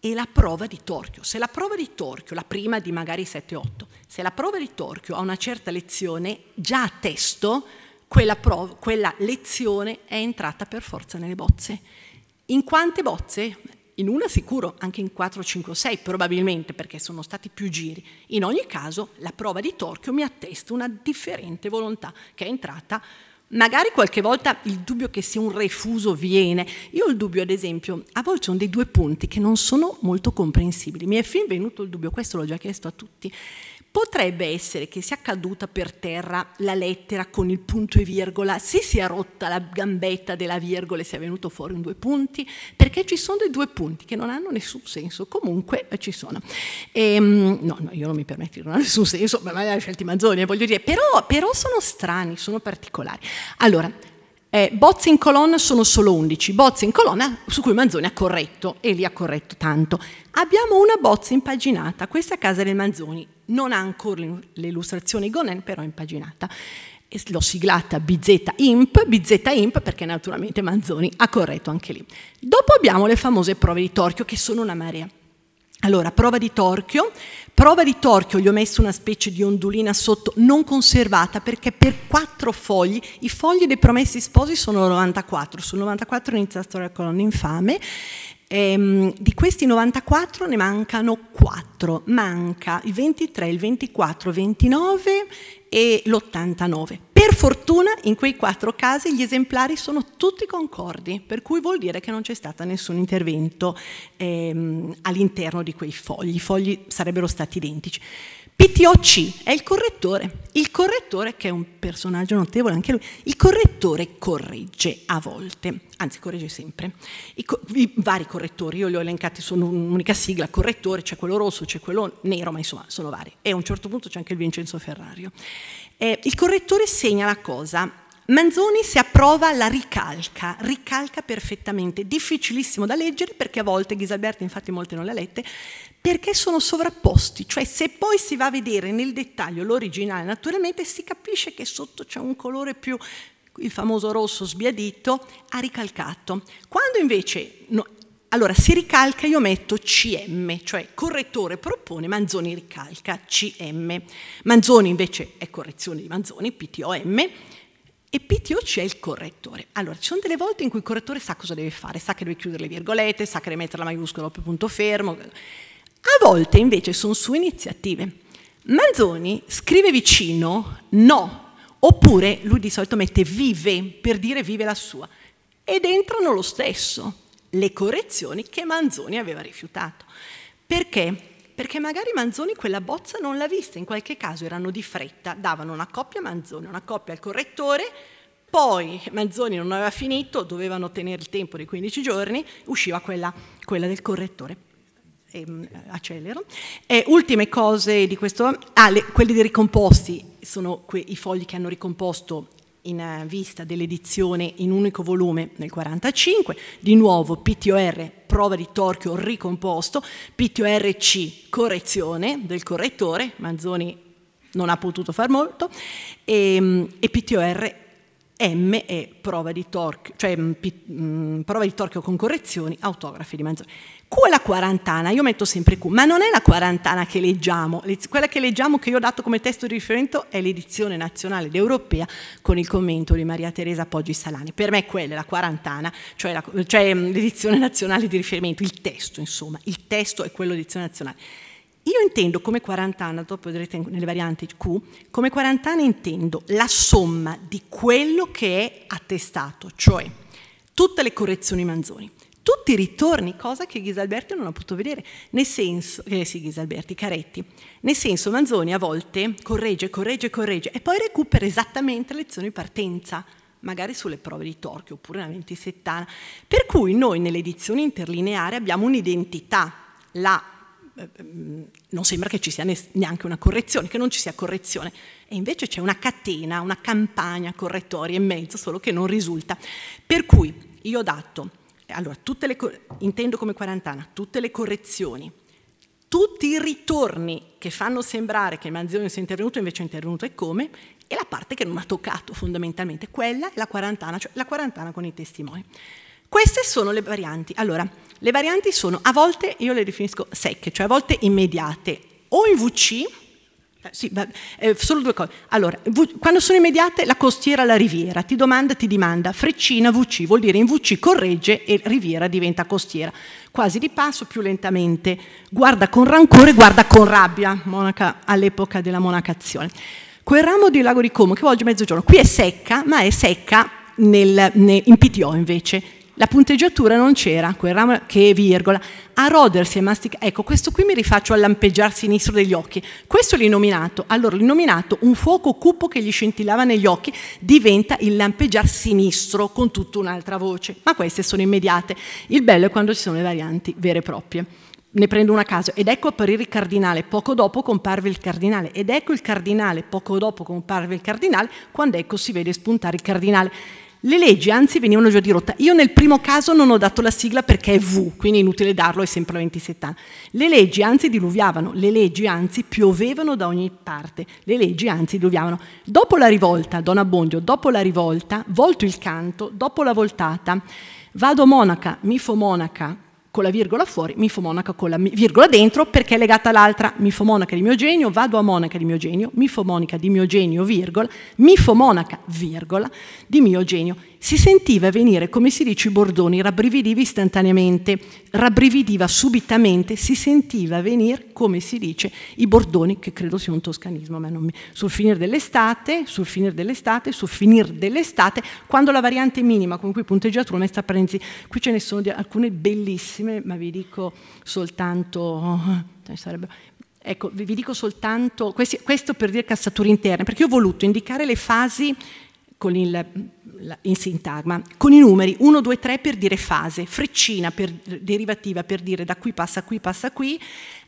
e la prova di Torchio. Se la prova di Torchio, la prima di magari 7-8, se la prova di Torchio ha una certa lezione già a testo, quella, prova, quella lezione è entrata per forza nelle bozze. In quante bozze? in una sicuro, anche in 4, 5 o 6 probabilmente perché sono stati più giri. In ogni caso la prova di torchio mi attesta una differente volontà che è entrata. Magari qualche volta il dubbio che sia un refuso viene. Io ho il dubbio, ad esempio, a volte sono dei due punti che non sono molto comprensibili. Mi è fin venuto il dubbio, questo l'ho già chiesto a tutti, Potrebbe essere che sia caduta per terra la lettera con il punto e virgola, se si è rotta la gambetta della virgola e si è venuto fuori un due punti, perché ci sono dei due punti che non hanno nessun senso, comunque eh, ci sono. E, ehm, no, no, io non mi permetto, non ha nessun senso, ma magari scelti Manzoni, eh, voglio dire, però, però sono strani, sono particolari. Allora, eh, bozze in colonna sono solo 11, bozze in colonna su cui Manzoni ha corretto e li ha corretto tanto. Abbiamo una bozza impaginata, questa a casa del Manzoni non ha ancora le illustrazioni Gonen, però è impaginata. l'ho siglata BZ Imp, BZ Imp perché naturalmente Manzoni ha corretto anche lì. Dopo abbiamo le famose prove di Torchio che sono una marea. Allora, prova di torchio. Prova di torchio, gli ho messo una specie di ondulina sotto, non conservata, perché per quattro fogli, i fogli dei promessi sposi sono 94, sul 94 inizia la storia colonna infame, ehm, di questi 94 ne mancano 4, manca il 23, il 24, il 29 e l'89 per fortuna in quei quattro casi gli esemplari sono tutti concordi, per cui vuol dire che non c'è stato nessun intervento ehm, all'interno di quei fogli, i fogli sarebbero stati identici. PTOC è il correttore, il correttore che è un personaggio notevole anche lui, il correttore corregge a volte, anzi corregge sempre, I, co i vari correttori, io li ho elencati sono un'unica sigla, correttore, c'è quello rosso, c'è quello nero, ma insomma sono vari e a un certo punto c'è anche il Vincenzo Ferrario. Eh, il correttore segna la cosa Manzoni si approva la ricalca, ricalca perfettamente, difficilissimo da leggere perché a volte Ghisalberti infatti molte non le ha lette, perché sono sovrapposti, cioè se poi si va a vedere nel dettaglio l'originale, naturalmente si capisce che sotto c'è un colore più il famoso rosso sbiadito ha ricalcato. Quando invece no, allora si ricalca io metto CM, cioè correttore propone, Manzoni ricalca CM. Manzoni invece è correzione di Manzoni, PTOM, e PTOC è il correttore. Allora, ci sono delle volte in cui il correttore sa cosa deve fare, sa che deve chiudere le virgolette, sa che deve mettere la maiuscola dopo punto fermo. A volte invece sono sue iniziative. Manzoni scrive vicino no, oppure lui di solito mette vive per dire vive la sua, ed entrano lo stesso le correzioni che Manzoni aveva rifiutato. Perché? Perché magari Manzoni quella bozza non l'ha vista, in qualche caso erano di fretta, davano una coppia a Manzoni, una coppia al correttore, poi Manzoni non aveva finito, dovevano tenere il tempo dei 15 giorni, usciva quella, quella del correttore ehm, accelero. E ultime cose di questo, ah, le, quelli dei ricomposti, sono que, i fogli che hanno ricomposto in eh, vista dell'edizione in unico volume nel 1945, di nuovo PTOR, prova di torchio ricomposto, PTORC, correzione del correttore, Manzoni non ha potuto far molto, ehm, e, e PTOR M è prova di torchio, cioè mh, mm, mm, prova di torchio con correzioni, autografi di Manzoni. Q è la quarantana, io metto sempre Q, ma non è la quarantana che leggiamo, quella che leggiamo che io ho dato come testo di riferimento è l'edizione nazionale ed europea con il commento di Maria Teresa Poggi Salani. Per me quella è la quarantana, cioè, la, cioè mm, l'edizione nazionale di riferimento, il testo insomma, il testo è quello edizione nazionale. Io intendo come 40 anni, dopo vedrete nelle varianti Q, come 40 anni intendo la somma di quello che è attestato, cioè tutte le correzioni Manzoni, tutti i ritorni, cosa che Ghisalberti non ha potuto vedere, nel senso, eh sì Ghisalberti, Caretti, nel senso Manzoni a volte corregge, corregge, corregge e poi recupera esattamente le lezioni di partenza, magari sulle prove di torchio oppure nella 20 per cui noi nelle edizioni interlineare abbiamo un'identità, la non sembra che ci sia neanche una correzione, che non ci sia correzione. E invece c'è una catena, una campagna correttoria in mezzo, solo che non risulta. Per cui io ho dato, allora, tutte le, intendo come quarantana, tutte le correzioni, tutti i ritorni che fanno sembrare che Manzioni sia intervenuto, invece è intervenuto e come, e la parte che non ha toccato fondamentalmente, quella è la quarantana, cioè la quarantana con i testimoni. Queste sono le varianti. Allora, le varianti sono, a volte io le definisco secche, cioè a volte immediate, o in VC, eh, sì, eh, solo due cose. Allora, quando sono immediate, la costiera alla riviera ti domanda, ti dimanda, freccina VC, vuol dire in VC corregge e riviera diventa costiera. Quasi di passo, più lentamente, guarda con rancore, guarda con rabbia, monaca, all'epoca della monacazione. Quel ramo di lago di Como che volge mezzogiorno, qui è secca, ma è secca nel, nel, in PTO invece, la punteggiatura non c'era, quel ramo che è virgola, a rodersi e masticare. Ecco, questo qui mi rifaccio al lampeggiar sinistro degli occhi. Questo l'ho nominato. Allora, l'innominato, un fuoco cupo che gli scintillava negli occhi, diventa il lampeggiar sinistro con tutta un'altra voce. Ma queste sono immediate. Il bello è quando ci sono le varianti vere e proprie ne prendo una a caso, ed ecco apparire il cardinale, poco dopo comparve il cardinale, ed ecco il cardinale, poco dopo comparve il cardinale, quando ecco si vede spuntare il cardinale. Le leggi anzi venivano già di rotta. Io nel primo caso non ho dato la sigla perché è V, quindi è inutile darlo, è sempre la 27 2070. Le leggi anzi diluviavano, le leggi anzi piovevano da ogni parte, le leggi anzi diluviavano. Dopo la rivolta, Don Abbondio, dopo la rivolta, volto il canto, dopo la voltata, vado a Monaca, mi fo Monaca, con la virgola fuori, mi fo monaca con la virgola dentro, perché è legata all'altra, mi fo monaca di mio genio, vado a monaca di mio genio, mi fo mifomonica di mio genio, virgola, mi fo monaca, virgola, di mio genio si sentiva venire, come si dice i bordoni, rabbrividiva istantaneamente, rabbrividiva subitamente, si sentiva venire, come si dice, i bordoni, che credo sia un toscanismo, ma non mi... sul finire dell'estate, sul finire dell'estate, sul finire dell'estate, quando la variante minima con cui punteggiato la maestra Parenzi, qui ce ne sono alcune bellissime, ma vi dico soltanto... Eh, ecco, vi dico soltanto, questo per dire cassature interne, perché ho voluto indicare le fasi con il in sintagma, con i numeri 1, 2, 3 per dire fase, freccina per derivativa per dire da qui passa qui passa qui,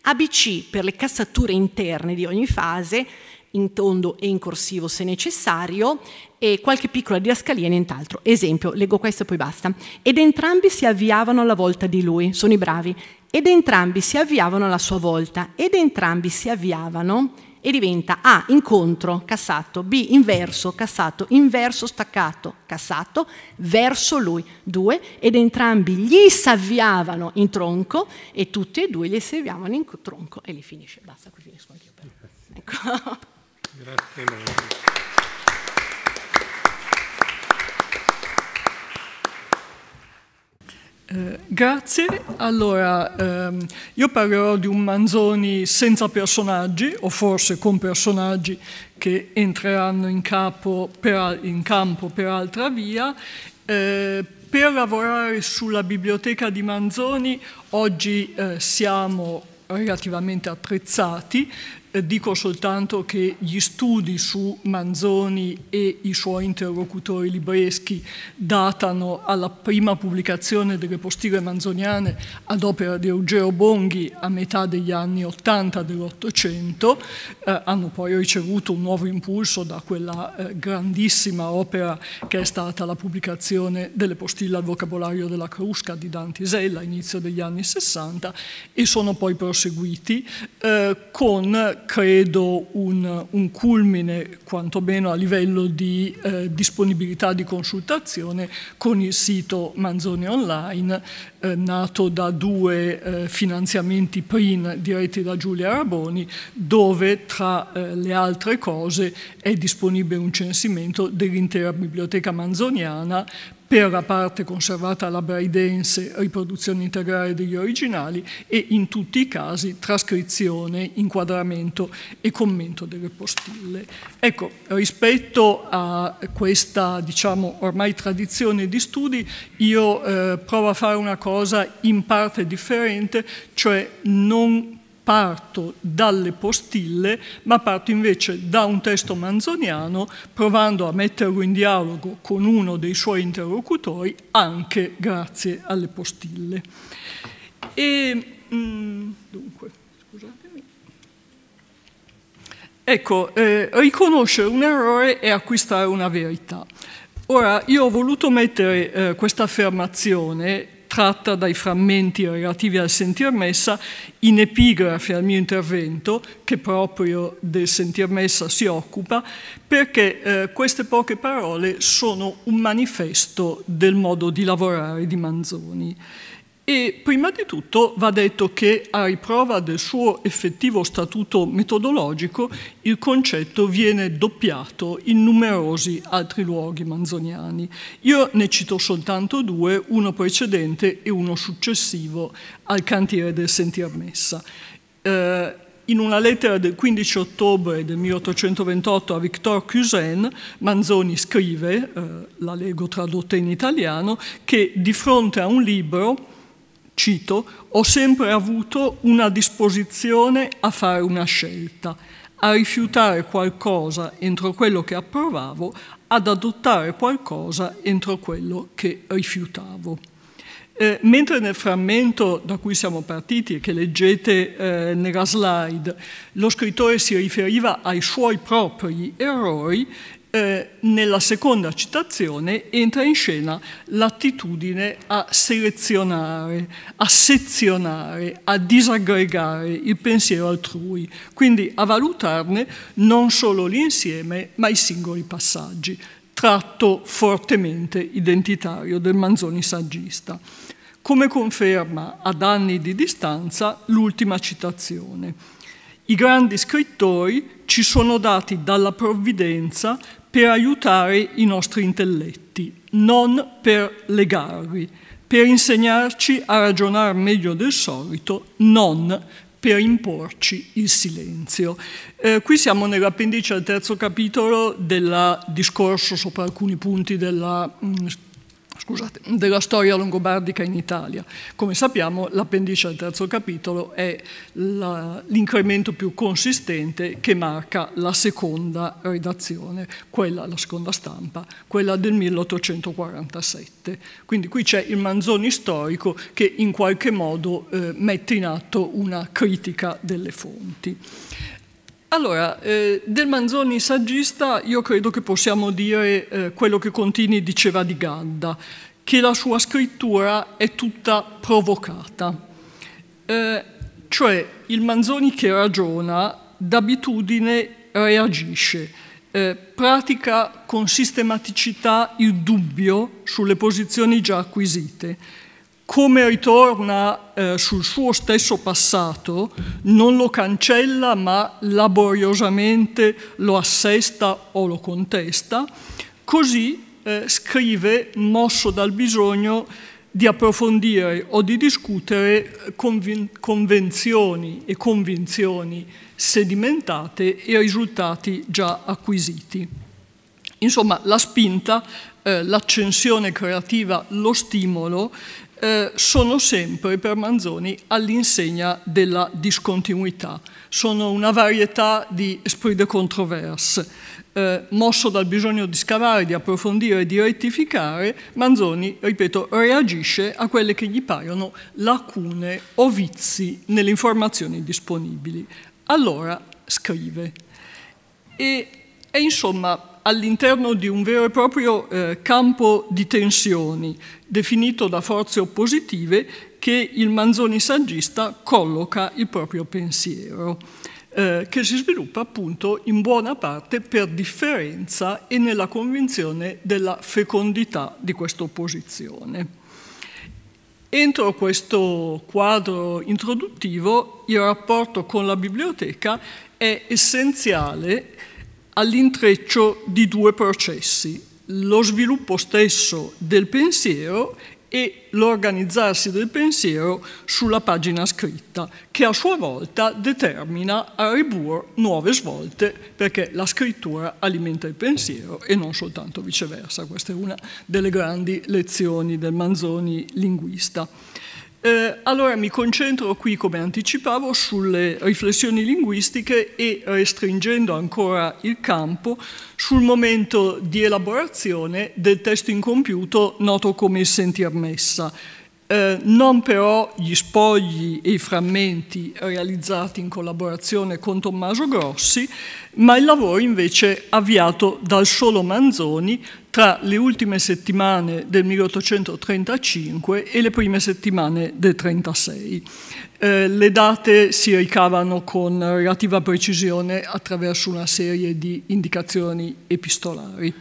ABC per le cassature interne di ogni fase, in tondo e in corsivo se necessario, e qualche piccola didascalia e nient'altro. Esempio, leggo questo e poi basta. Ed entrambi si avviavano alla volta di lui, sono i bravi, ed entrambi si avviavano alla sua volta, ed entrambi si avviavano e diventa A incontro cassato, B inverso cassato, inverso staccato cassato, verso lui due ed entrambi gli s'avviavano in tronco e tutti e due gli s'avviavano in tronco e lì finisce, basta, qui finisco anch'io. Ecco. Grazie. Eh, grazie, allora ehm, io parlerò di un Manzoni senza personaggi o forse con personaggi che entreranno in, capo per, in campo per altra via. Eh, per lavorare sulla biblioteca di Manzoni oggi eh, siamo relativamente attrezzati, eh, dico soltanto che gli studi su Manzoni e i suoi interlocutori libreschi datano alla prima pubblicazione delle postile manzoniane ad opera di Ruggero Bonghi a metà degli anni 80 dell'Ottocento, eh, hanno poi ricevuto un nuovo impulso da quella eh, grandissima opera che è stata la pubblicazione delle postille al vocabolario della Crusca di Dantisella a inizio degli anni 60 e sono poi proseguiti eh, con credo, un, un, culmine, quantomeno a livello di eh, disponibilità di consultazione, con il sito Manzoni Online, eh, nato da due eh, finanziamenti PRIN diretti da Giulia Raboni, dove tra eh, le altre cose è disponibile un censimento dell'intera biblioteca manzoniana per la parte conservata alla braidense riproduzione integrale degli originali e in tutti i casi trascrizione, inquadramento e commento delle postille. Ecco, rispetto a questa diciamo ormai tradizione di studi, io eh, provo a fare una cosa in parte differente, cioè non parto dalle postille, ma parto invece da un testo manzoniano, provando a metterlo in dialogo con uno dei suoi interlocutori, anche grazie alle postille. E, mm, dunque, scusatemi. Ecco, eh, riconoscere un errore è acquistare una verità. Ora, io ho voluto mettere eh, questa affermazione tratta dai frammenti relativi al sentir messa in epigrafe al mio intervento, che proprio del sentir messa si occupa, perché eh, queste poche parole sono un manifesto del modo di lavorare di Manzoni. E prima di tutto va detto che a riprova del suo effettivo statuto metodologico il concetto viene doppiato in numerosi altri luoghi manzoniani. Io ne cito soltanto due, uno precedente e uno successivo al cantiere del Sentir Messa. Eh, in una lettera del 15 ottobre del 1828 a Victor Cusin, Manzoni scrive, eh, la leggo tradotta in italiano, che di fronte a un libro cito, ho sempre avuto una disposizione a fare una scelta, a rifiutare qualcosa entro quello che approvavo, ad adottare qualcosa entro quello che rifiutavo. Eh, mentre nel frammento da cui siamo partiti e che leggete eh, nella slide, lo scrittore si riferiva ai suoi propri errori, eh, nella seconda citazione entra in scena l'attitudine a selezionare, a sezionare, a disaggregare il pensiero altrui, quindi a valutarne non solo l'insieme ma i singoli passaggi, tratto fortemente identitario del Manzoni saggista come conferma ad anni di distanza l'ultima citazione. I grandi scrittori ci sono dati dalla provvidenza per aiutare i nostri intelletti, non per legarli, per insegnarci a ragionare meglio del solito, non per imporci il silenzio. Eh, qui siamo nell'appendice al terzo capitolo del discorso sopra alcuni punti della mh, mm, scusate, della storia longobardica in Italia. Come sappiamo l'appendice al terzo capitolo è l'incremento più consistente che marca la seconda redazione, quella, la seconda stampa, quella del 1847. Quindi qui c'è il Manzoni storico che in qualche modo eh, mette in atto una critica delle fonti. Allora, eh, del Manzoni saggista io credo che possiamo dire eh, quello che Contini diceva di Gadda, che la sua scrittura è tutta provocata. Eh, cioè il Manzoni che ragiona d'abitudine reagisce, eh, pratica con sistematicità il dubbio sulle posizioni già acquisite, come ritorna eh, sul suo stesso passato, non lo cancella ma laboriosamente lo assesta o lo contesta, così eh, scrive, mosso dal bisogno di approfondire o di discutere convenzioni e convinzioni sedimentate e risultati già acquisiti. Insomma, la spinta, eh, l'accensione creativa, lo stimolo eh, sono sempre per Manzoni all'insegna della discontinuità, sono una varietà di esprit de controverse. Eh, mosso dal bisogno di scavare, di approfondire, di rettificare, Manzoni, ripeto, reagisce a quelle che gli paiono lacune o vizi nelle informazioni disponibili. Allora scrive. E, e insomma all'interno di un vero e proprio eh, campo di tensioni, definito da forze oppositive che il Manzoni saggista colloca il proprio pensiero, eh, che si sviluppa appunto in buona parte per differenza e nella convinzione della fecondità di questa opposizione. Entro questo quadro introduttivo il rapporto con la biblioteca è essenziale all'intreccio di due processi, lo sviluppo stesso del pensiero e l'organizzarsi del pensiero sulla pagina scritta, che a sua volta determina a Ribur nuove svolte, perché la scrittura alimenta il pensiero e non soltanto viceversa. Questa è una delle grandi lezioni del Manzoni linguista. Eh, allora mi concentro qui, come anticipavo, sulle riflessioni linguistiche e restringendo ancora il campo sul momento di elaborazione del testo incompiuto noto come sentir messa eh, non però gli spogli e i frammenti realizzati in collaborazione con Tommaso Grossi, ma il lavoro invece avviato dal solo Manzoni tra le ultime settimane del 1835 e le prime settimane del 1936. Eh, le date si ricavano con relativa precisione attraverso una serie di indicazioni epistolari.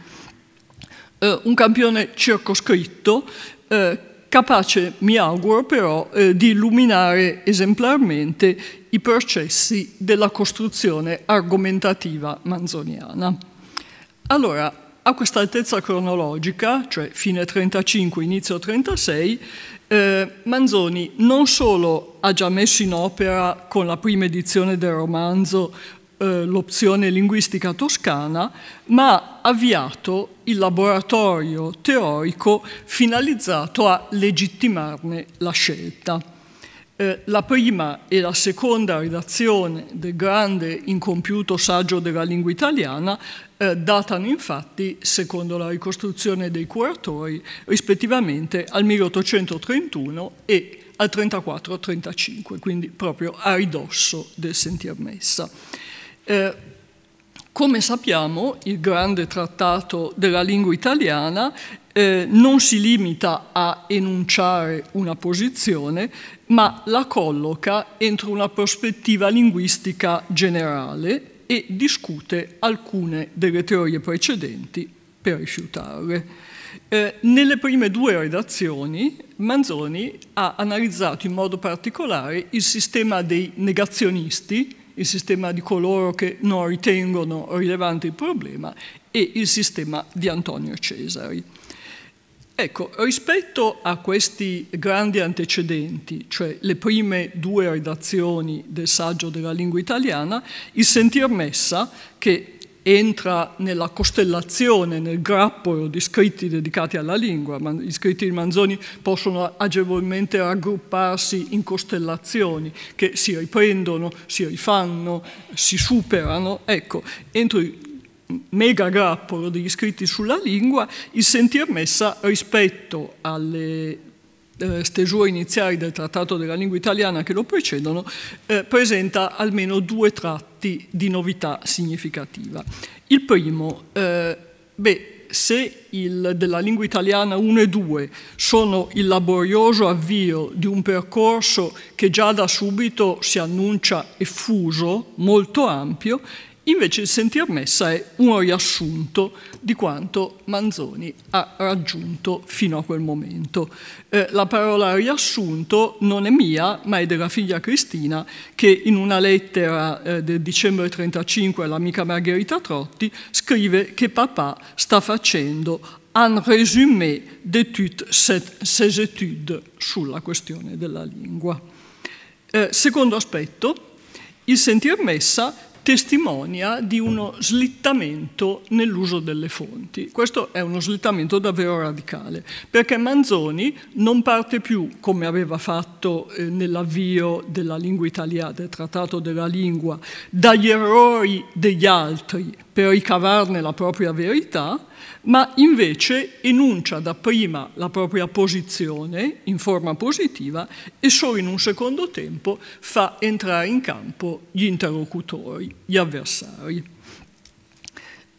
Eh, un campione circoscritto eh, capace, mi auguro però, eh, di illuminare esemplarmente i processi della costruzione argomentativa manzoniana. Allora, a questa altezza cronologica, cioè fine 35, inizio 36, eh, Manzoni non solo ha già messo in opera con la prima edizione del romanzo eh, l'opzione linguistica toscana, ma ha avviato il laboratorio teorico finalizzato a legittimarne la scelta. Eh, la prima e la seconda redazione del grande incompiuto saggio della lingua italiana eh, datano infatti, secondo la ricostruzione dei curatori, rispettivamente al 1831 e al 34-35, quindi proprio a ridosso del sentir messa. Eh, come sappiamo, il grande trattato della lingua italiana eh, non si limita a enunciare una posizione, ma la colloca entro una prospettiva linguistica generale e discute alcune delle teorie precedenti per rifiutarle. Eh, nelle prime due redazioni Manzoni ha analizzato in modo particolare il sistema dei negazionisti, il sistema di coloro che non ritengono rilevante il problema e il sistema di Antonio Cesari. Ecco, rispetto a questi grandi antecedenti, cioè le prime due redazioni del saggio della lingua italiana, il sentir messa, che entra nella costellazione, nel grappolo di scritti dedicati alla lingua. Gli scritti di Manzoni possono agevolmente raggrupparsi in costellazioni che si riprendono, si rifanno, si superano. Ecco, entro il mega grappolo degli scritti sulla lingua, il sentir messa rispetto alle eh, stesura iniziali del Trattato della Lingua Italiana che lo precedono, eh, presenta almeno due tratti di novità significativa. Il primo, eh, beh, se il, della lingua italiana 1 e 2 sono il laborioso avvio di un percorso che già da subito si annuncia effuso, molto ampio, Invece il sentir messa è un riassunto di quanto Manzoni ha raggiunto fino a quel momento. Eh, la parola riassunto non è mia, ma è della figlia Cristina, che in una lettera eh, del dicembre 1935 all'amica Margherita Trotti scrive che papà sta facendo un résumé de toutes ses études sulla questione della lingua. Eh, secondo aspetto, il sentir messa testimonia di uno mm. slittamento nell'uso delle fonti. Questo è uno slittamento davvero radicale, perché Manzoni non parte più come aveva fatto eh, nell'avvio della lingua italiana, del trattato della lingua, dagli errori degli altri per ricavarne la propria verità, ma invece enuncia dapprima la propria posizione in forma positiva e solo in un secondo tempo fa entrare in campo gli interlocutori, gli avversari.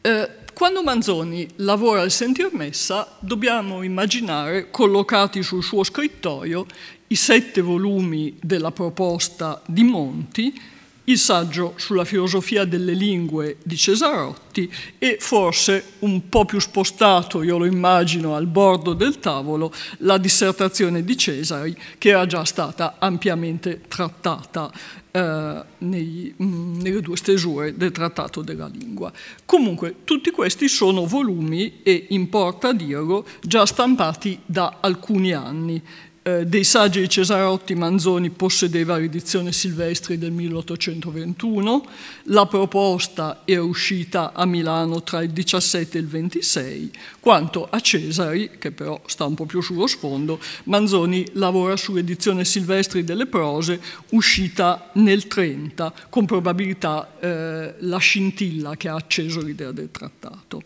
Eh, quando Manzoni lavora al sentir messa, dobbiamo immaginare collocati sul suo scrittoio i sette volumi della proposta di Monti, il saggio sulla filosofia delle lingue di Cesarotti e forse un po' più spostato, io lo immagino, al bordo del tavolo, la dissertazione di Cesari che era già stata ampiamente trattata eh, nei, mh, mm, nelle due stesure del Trattato della Lingua. Comunque tutti questi sono volumi e importa dirlo già stampati da alcuni anni eh, dei saggi di Cesarotti Manzoni possedeva l'edizione Silvestri del 1821, la proposta era uscita a Milano tra il 17 e il 26, quanto a Cesari, che però sta un po' più sullo sfondo, Manzoni lavora sull'edizione Silvestri delle prose uscita nel 30, con probabilità eh, la scintilla che ha acceso l'idea del trattato.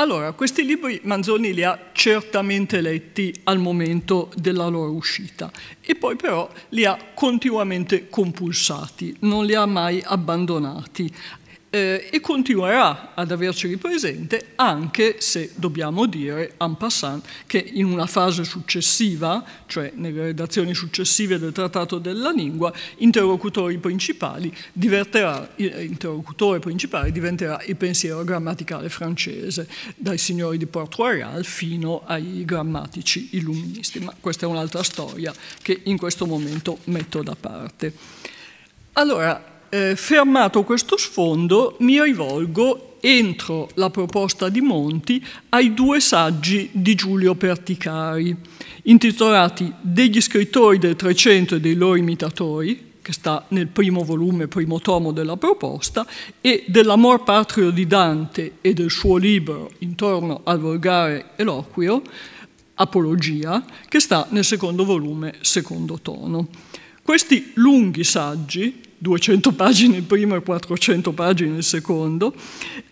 Allora, questi libri Manzoni li ha certamente letti al momento della loro uscita e poi però li ha continuamente compulsati, non li ha mai abbandonati, eh, e continuerà ad averci presente anche se dobbiamo dire en passant che in una fase successiva, cioè nelle redazioni successive del trattato della lingua, interlocutori principali interlocutore principale diventerà il pensiero grammaticale francese, dai signori di Port Royal fino ai grammatici illuministi, ma questa è un'altra storia che in questo momento metto da parte. Allora, eh, fermato questo sfondo, mi rivolgo entro la proposta di Monti ai due saggi di Giulio Perticari, intitolati Degli scrittori del Trecento e dei loro imitatori, che sta nel primo volume, primo tomo della proposta, e dell'amor patrio di Dante e del suo libro intorno al volgare eloquio, Apologia, che sta nel secondo volume, secondo tono. Questi lunghi saggi, 200 pagine prima e 400 pagine il secondo,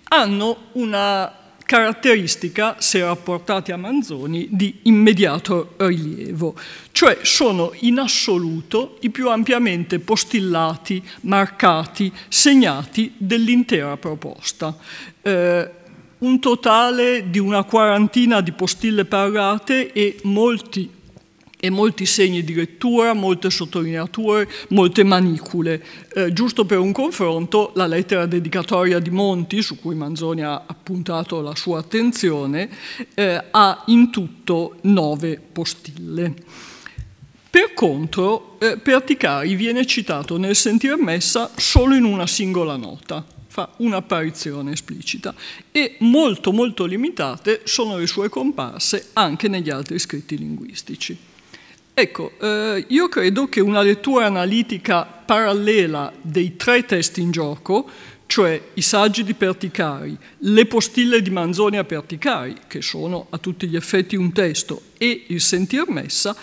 hanno una caratteristica, se rapportati a Manzoni, di immediato rilievo, cioè sono in assoluto i più ampiamente postillati, marcati, segnati dell'intera proposta. Eh, un totale di una quarantina di postille parlate e molti e molti segni di lettura, molte sottolineature, molte manicule. Eh, giusto per un confronto, la lettera dedicatoria di Monti, su cui Manzoni ha appuntato la sua attenzione, eh, ha in tutto nove postille. Per contro, eh, Perticari viene citato nel sentir messa solo in una singola nota, fa un'apparizione esplicita e molto molto limitate sono le sue comparse anche negli altri scritti linguistici. Ecco, eh, io credo che una lettura analitica parallela dei tre testi in gioco, cioè i saggi di Perticari, le postille di Manzoni a Perticari, che sono a tutti gli effetti un testo, e il sentir messa,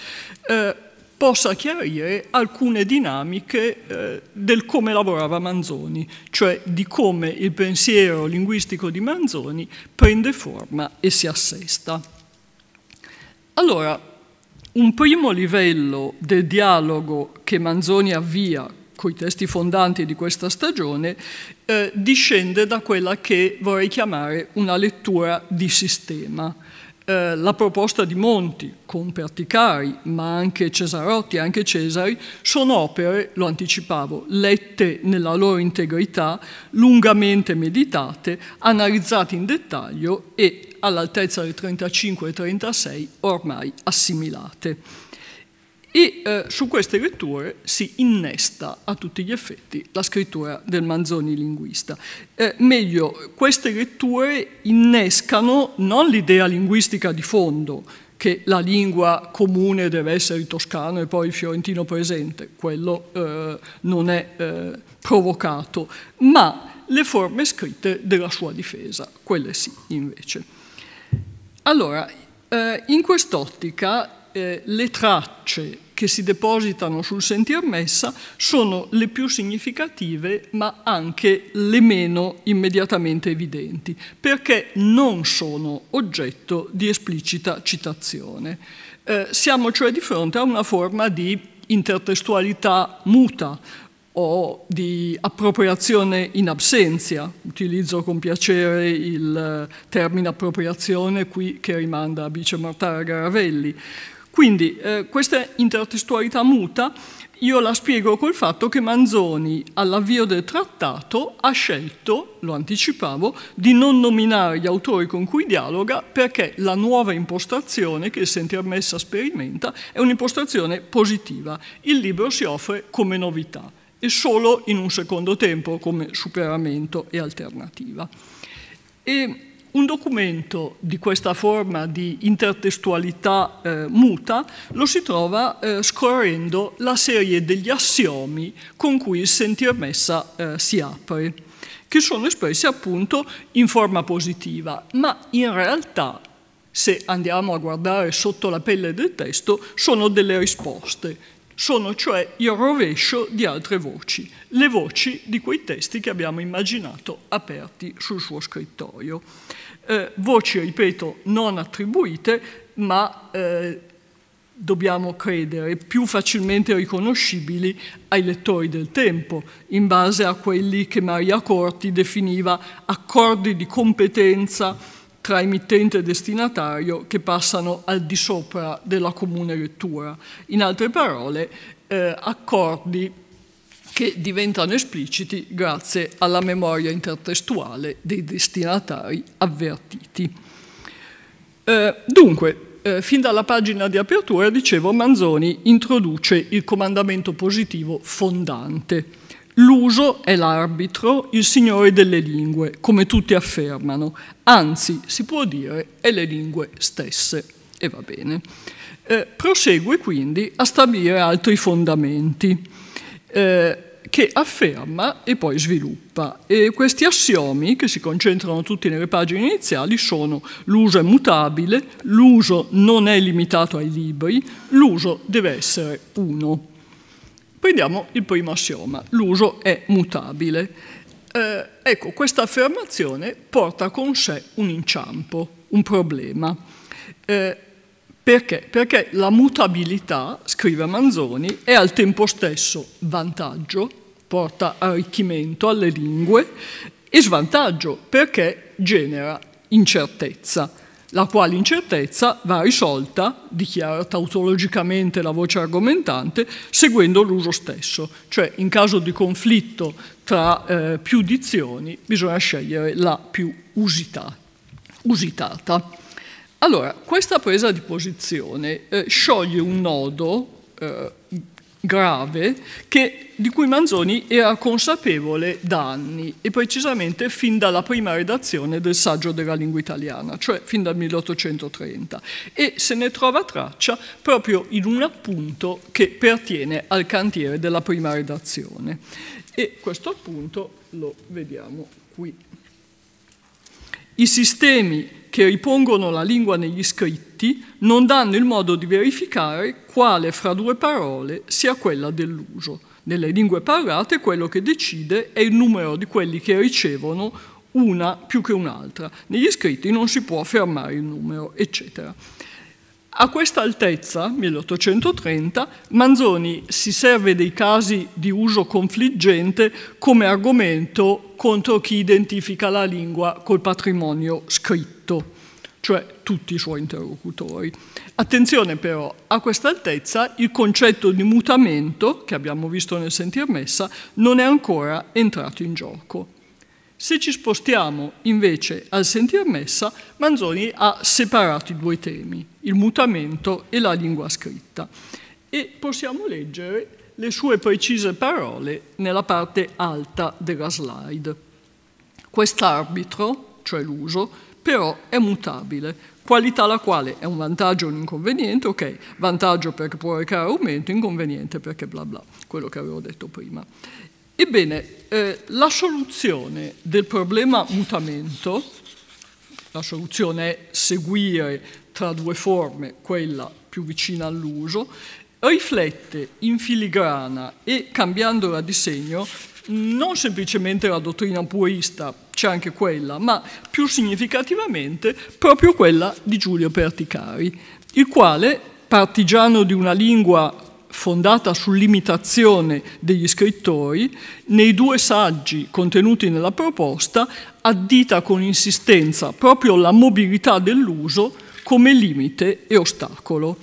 eh, possa chiarire alcune dinamiche eh, del come lavorava Manzoni, cioè di come il pensiero linguistico di Manzoni prende forma e si assesta. Allora, un primo livello del dialogo che Manzoni avvia con i testi fondanti di questa stagione, eh, discende da quella che vorrei chiamare una lettura di sistema. Eh, la proposta di Monti, con Perticari, ma anche Cesarotti, anche Cesari, sono opere, lo anticipavo, lette nella loro integrità, lungamente meditate, analizzate in dettaglio e all'altezza del 35 e 36 ormai assimilate. E eh, su queste letture si innesta a tutti gli effetti la scrittura del Manzoni linguista. Eh, meglio, queste letture innescano non l'idea linguistica di fondo, che la lingua comune deve essere il toscano e poi il fiorentino presente, quello eh, non è eh, provocato, ma le forme scritte della sua difesa, quelle sì invece. Allora, eh, in quest'ottica eh, le tracce che si depositano sul sentier messa sono le più significative ma anche le meno immediatamente evidenti perché non sono oggetto di esplicita citazione. Eh, siamo cioè di fronte a una forma di intertestualità muta, o di appropriazione in absenza. Utilizzo con piacere il eh, termine appropriazione qui che rimanda a Bice Mortara Garavelli. Quindi eh, questa intertestualità muta io la spiego col fatto che Manzoni all'avvio del trattato ha scelto, lo anticipavo, di non nominare gli autori con cui dialoga perché la nuova impostazione che il Sentirmessa sperimenta è un'impostazione positiva. Il libro si offre come novità e solo in un secondo tempo come superamento e alternativa. E un documento di questa forma di intertestualità eh, muta lo si trova eh, scorrendo la serie degli assiomi con cui il sentir messa eh, si apre, che sono espressi appunto in forma positiva, ma in realtà se andiamo a guardare sotto la pelle del testo sono delle risposte, sono cioè il rovescio di altre voci, le voci di quei testi che abbiamo immaginato aperti sul suo scrittoio. Eh, voci, ripeto, non attribuite, ma eh, dobbiamo credere, più facilmente riconoscibili ai lettori del tempo, in base a quelli che Maria Corti definiva accordi di competenza tra emittente e destinatario che passano al di sopra della comune lettura. In altre parole, eh, accordi che diventano espliciti grazie alla memoria intertestuale dei destinatari avvertiti. Eh, dunque, eh, fin dalla pagina di apertura, dicevo, Manzoni introduce il comandamento positivo fondante L'uso è l'arbitro, il signore delle lingue, come tutti affermano, anzi si può dire è le lingue stesse. E va bene. Eh, prosegue quindi a stabilire altri fondamenti eh, che afferma e poi sviluppa. E questi assiomi, che si concentrano tutti nelle pagine iniziali, sono l'uso è mutabile, l'uso non è limitato ai libri, l'uso deve essere uno. Prendiamo il primo assioma, l'uso è mutabile. Eh, ecco, questa affermazione porta con sé un inciampo, un problema. Eh, perché? Perché la mutabilità, scrive Manzoni, è al tempo stesso vantaggio, porta arricchimento alle lingue, e svantaggio perché genera incertezza la quale incertezza va risolta, dichiara tautologicamente la voce argomentante, seguendo l'uso stesso, cioè in caso di conflitto tra eh, più dizioni bisogna scegliere la più usità, usitata. Allora, questa presa di posizione eh, scioglie un nodo eh, grave che, di cui Manzoni era consapevole da anni e precisamente fin dalla prima redazione del saggio della lingua italiana, cioè fin dal 1830 e se ne trova traccia proprio in un appunto che pertiene al cantiere della prima redazione e questo appunto lo vediamo qui. I sistemi che ripongono la lingua negli scritti non danno il modo di verificare quale fra due parole sia quella dell'uso. Nelle lingue parlate quello che decide è il numero di quelli che ricevono una più che un'altra. Negli scritti non si può affermare il numero, eccetera. A questa altezza, 1830, Manzoni si serve dei casi di uso confliggente come argomento contro chi identifica la lingua col patrimonio scritto, cioè tutti i suoi interlocutori. Attenzione però, a questa altezza il concetto di mutamento, che abbiamo visto nel sentir messa, non è ancora entrato in gioco. Se ci spostiamo invece al sentir messa, Manzoni ha separato i due temi, il mutamento e la lingua scritta, e possiamo leggere le sue precise parole nella parte alta della slide. Quest'arbitro, cioè l'uso, però è mutabile, qualità la quale è un vantaggio o un inconveniente, ok, vantaggio perché può recare aumento, inconveniente perché bla bla, quello che avevo detto prima. Ebbene, eh, la soluzione del problema mutamento, la soluzione è seguire tra due forme quella più vicina all'uso, riflette in filigrana e cambiandola di segno non semplicemente la dottrina purista, c'è anche quella, ma più significativamente proprio quella di Giulio Perticari, il quale, partigiano di una lingua fondata sull'imitazione degli scrittori, nei due saggi contenuti nella proposta addita con insistenza proprio la mobilità dell'uso come limite e ostacolo.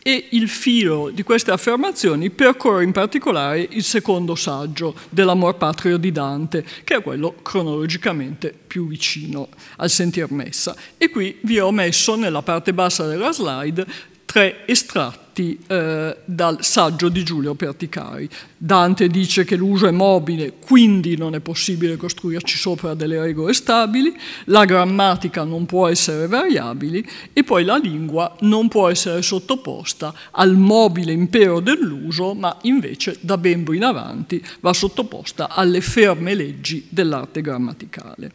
E il filo di queste affermazioni percorre in particolare il secondo saggio dell'amor patrio di Dante, che è quello cronologicamente più vicino al sentir messa. E qui vi ho messo nella parte bassa della slide tre estratti tratti eh, dal saggio di Giulio Perticari. Dante dice che l'uso è mobile, quindi non è possibile costruirci sopra delle regole stabili, la grammatica non può essere variabile e poi la lingua non può essere sottoposta al mobile impero dell'uso, ma invece da Bembo in avanti va sottoposta alle ferme leggi dell'arte grammaticale.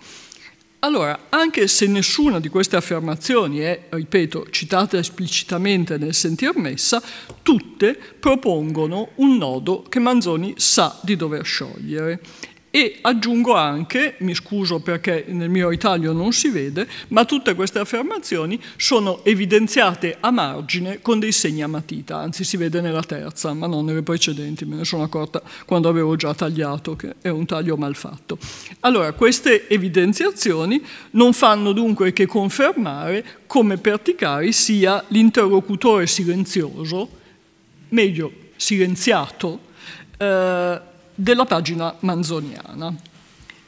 Allora, anche se nessuna di queste affermazioni è, ripeto, citata esplicitamente nel sentir messa, tutte propongono un nodo che Manzoni sa di dover sciogliere. E aggiungo anche, mi scuso perché nel mio italiano non si vede, ma tutte queste affermazioni sono evidenziate a margine con dei segni a matita, anzi si vede nella terza, ma non nelle precedenti, me ne sono accorta quando avevo già tagliato, che è un taglio mal fatto. Allora, queste evidenziazioni non fanno dunque che confermare come Perticari sia l'interlocutore silenzioso, meglio silenziato, eh, della pagina manzoniana.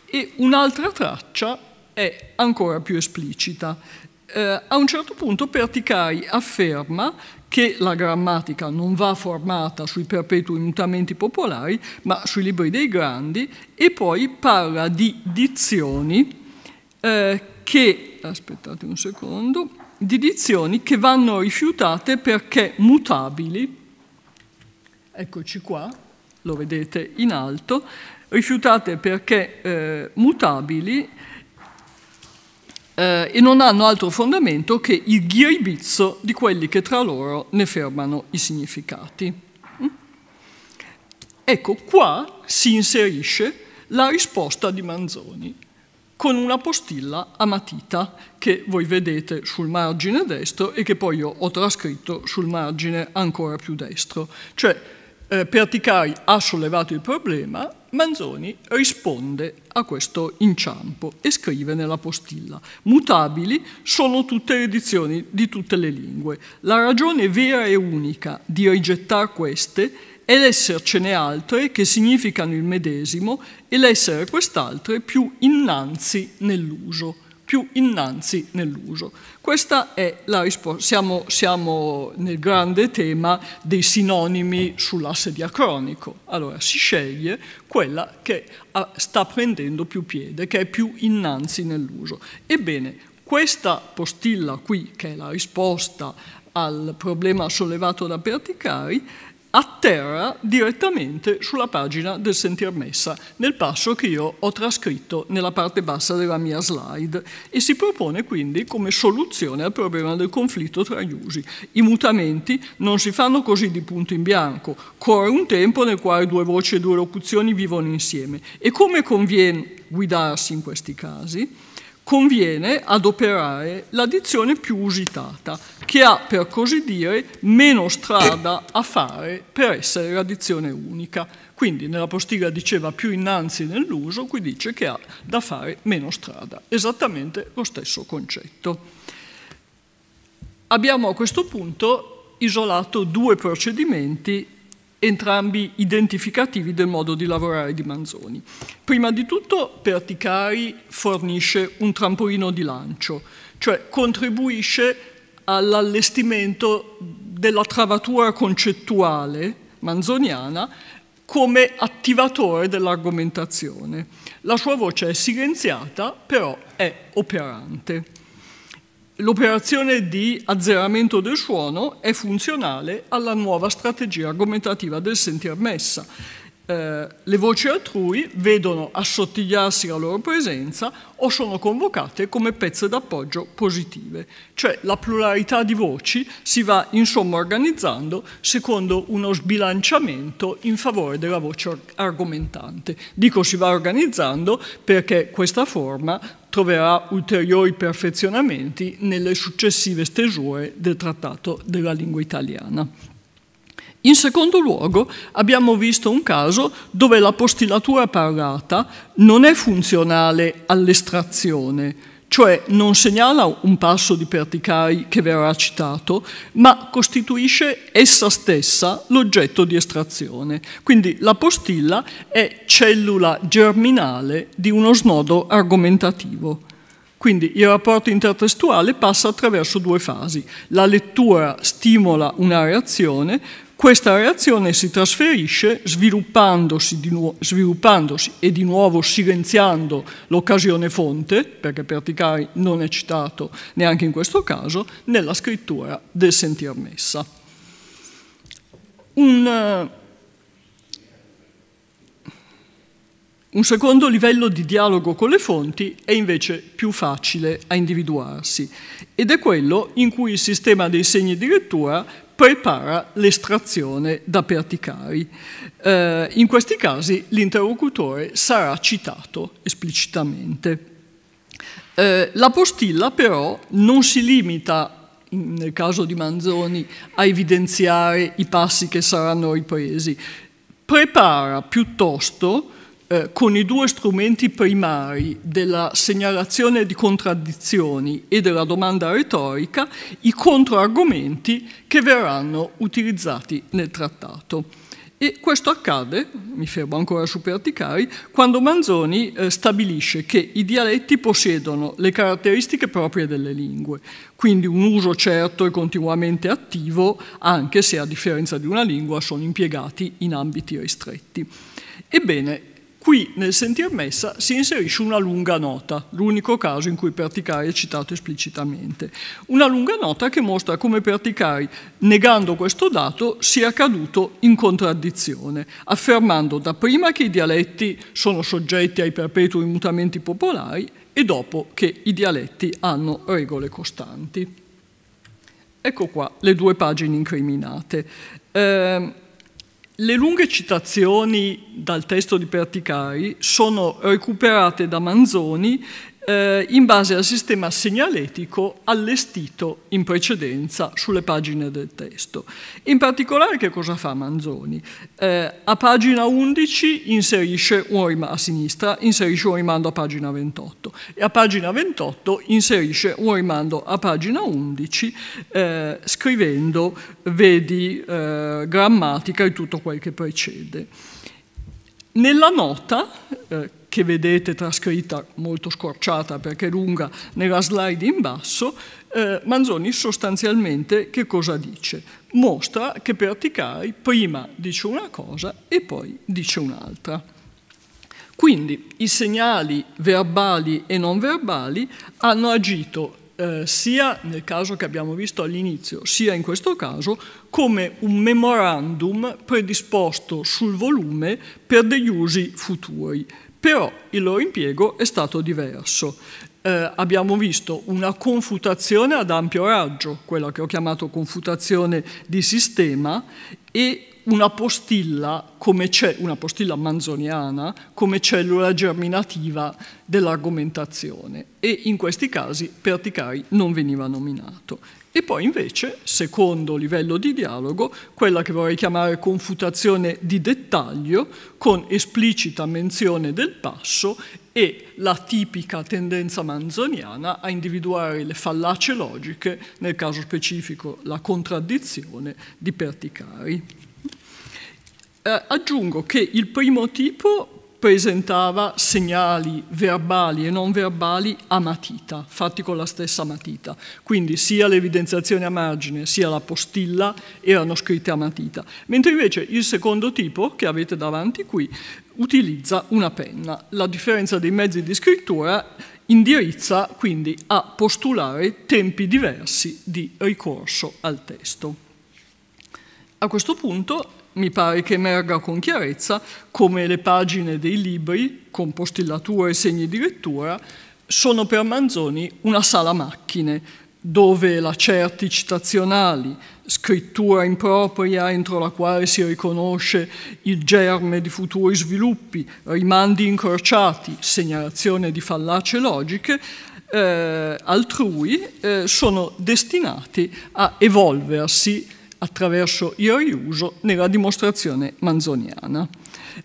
E un'altra traccia è ancora più esplicita. Eh, a un certo punto Perticari afferma che la grammatica non va formata sui perpetui mutamenti popolari, ma sui libri dei grandi, e poi parla di dizioni eh, che, aspettate un secondo, di dizioni che vanno rifiutate perché mutabili, eccoci qua, lo vedete in alto, rifiutate perché eh, mutabili eh, e non hanno altro fondamento che il ghiribizzo di quelli che tra loro ne fermano i significati. Mm? Ecco, qua si inserisce la risposta di Manzoni con una postilla a matita che voi vedete sul margine destro e che poi io ho trascritto sul margine ancora più destro. Cioè, eh, Perticai ha sollevato il problema, Manzoni risponde a questo inciampo e scrive nella postilla «Mutabili sono tutte le edizioni di tutte le lingue. La ragione vera e unica di rigettare queste è l'essercene altre che significano il medesimo e l'essere quest'altre più innanzi nell'uso» più innanzi nell'uso. Questa è la risposta. Siamo, siamo nel grande tema dei sinonimi sull'asse diacronico. Allora si sceglie quella che ah, sta prendendo più piede, che è più innanzi nell'uso. Ebbene, questa postilla qui, che è la risposta al problema sollevato da Perticari, a terra direttamente sulla pagina del Sentir Messa, nel passo che io ho trascritto nella parte bassa della mia slide e si propone quindi come soluzione al problema del conflitto tra gli usi. I mutamenti non si fanno così di punto in bianco, corre un tempo nel quale due voci e due locuzioni vivono insieme e come conviene guidarsi in questi casi? conviene adoperare la dizione più usitata, che ha per così dire meno strada a fare per essere la dizione unica. Quindi nella postilla diceva più innanzi nell'uso, qui dice che ha da fare meno strada, esattamente lo stesso concetto. Abbiamo a questo punto isolato due procedimenti entrambi identificativi del modo di lavorare di Manzoni. Prima di tutto Perticari fornisce un trampolino di lancio, cioè contribuisce all'allestimento della travatura concettuale manzoniana come attivatore dell'argomentazione. La sua voce è silenziata, però è operante l'operazione di azzeramento del suono è funzionale alla nuova strategia argomentativa del sentir messa. Eh, le voci altrui vedono assottigliarsi la loro presenza o sono convocate come pezze d'appoggio positive, cioè la pluralità di voci si va insomma organizzando secondo uno sbilanciamento in favore della voce argomentante. Dico si va organizzando perché questa forma troverà ulteriori perfezionamenti nelle successive stesure del Trattato della Lingua Italiana. In secondo luogo abbiamo visto un caso dove la postilatura parlata non è funzionale all'estrazione, cioè non segnala un passo di Perticai che verrà citato, ma costituisce essa stessa l'oggetto di estrazione. Quindi la postilla è cellula germinale di uno snodo argomentativo. Quindi il rapporto intertestuale passa attraverso due fasi. La lettura stimola una reazione, questa reazione si trasferisce sviluppandosi, di nu- sviluppandosi e di nuovo silenziando l'occasione fonte, perché Perticari non è citato neanche in questo caso, nella scrittura del sentir messa. Un, eh, Un secondo livello di dialogo con le fonti è invece più facile a individuarsi ed è quello in cui il sistema dei segni di lettura prepara l'estrazione da Perticari. Eh, in questi casi l'interlocutore sarà citato esplicitamente. Eh, la postilla però non si limita nel caso di Manzoni, a evidenziare i passi che saranno ripresi. Prepara piuttosto eh, con i due strumenti primari della segnalazione di contraddizioni e della domanda retorica i controargomenti che verranno utilizzati nel trattato. E questo accade, mi fermo ancora su Perticari, quando Manzoni eh, stabilisce che i dialetti possiedono le caratteristiche proprie delle lingue, quindi un uso certo e continuamente attivo, anche se a differenza di una lingua sono impiegati in ambiti ristretti. Ebbene, Qui nel sentir messa si inserisce una lunga nota, l'unico caso in cui Perticari è citato esplicitamente. Una lunga nota che mostra come Perticari, negando questo dato, sia caduto in contraddizione, affermando dapprima che i dialetti sono soggetti ai perpetui mutamenti popolari e dopo che i dialetti hanno regole costanti. Ecco qua le due pagine incriminate. Eh, le lunghe citazioni dal testo di Perticari sono recuperate da Manzoni eh, in base al sistema segnaletico allestito in precedenza sulle pagine del testo. In particolare che cosa fa Manzoni? Eh, a pagina 11 inserisce un rimando a sinistra, inserisce un rimando a pagina 28 e a pagina 28 inserisce un rimando a pagina 11 eh, scrivendo vedi eh, grammatica e tutto quel che precede. Nella nota, eh, che vedete trascritta molto scorciata perché è lunga nella slide in basso, eh, Manzoni sostanzialmente che cosa dice? Mostra che Perticari prima dice una cosa e poi dice un'altra. Quindi i segnali verbali e non verbali hanno agito eh, sia nel caso che abbiamo visto all'inizio, sia in questo caso, come un memorandum predisposto sul volume per degli usi futuri però il loro impiego è stato diverso. Eh, abbiamo visto una confutazione ad ampio raggio, quella che ho chiamato confutazione di sistema, e una postilla, come una postilla manzoniana, come cellula germinativa dell'argomentazione e in questi casi Perticari non veniva nominato. E poi invece, secondo livello di dialogo, quella che vorrei chiamare confutazione di dettaglio, con esplicita menzione del passo e la tipica tendenza manzoniana a individuare le fallacie logiche, nel caso specifico la contraddizione di Perticari. Eh, aggiungo che il primo tipo presentava segnali verbali e non verbali a matita, fatti con la stessa matita. Quindi sia l'evidenziazione a margine sia la postilla erano scritte a matita. Mentre invece il secondo tipo, che avete davanti qui, utilizza una penna. La differenza dei mezzi di scrittura indirizza quindi a postulare tempi diversi di ricorso al testo. A questo punto mi pare che emerga con chiarezza come le pagine dei libri, con postillature e segni di lettura, sono per Manzoni una sala macchine, dove lacerti citazionali, scrittura impropria entro la quale si riconosce il germe di futuri sviluppi, rimandi incrociati, segnalazione di fallace logiche, eh, altrui eh, sono destinati a evolversi attraverso il riuso nella dimostrazione manzoniana.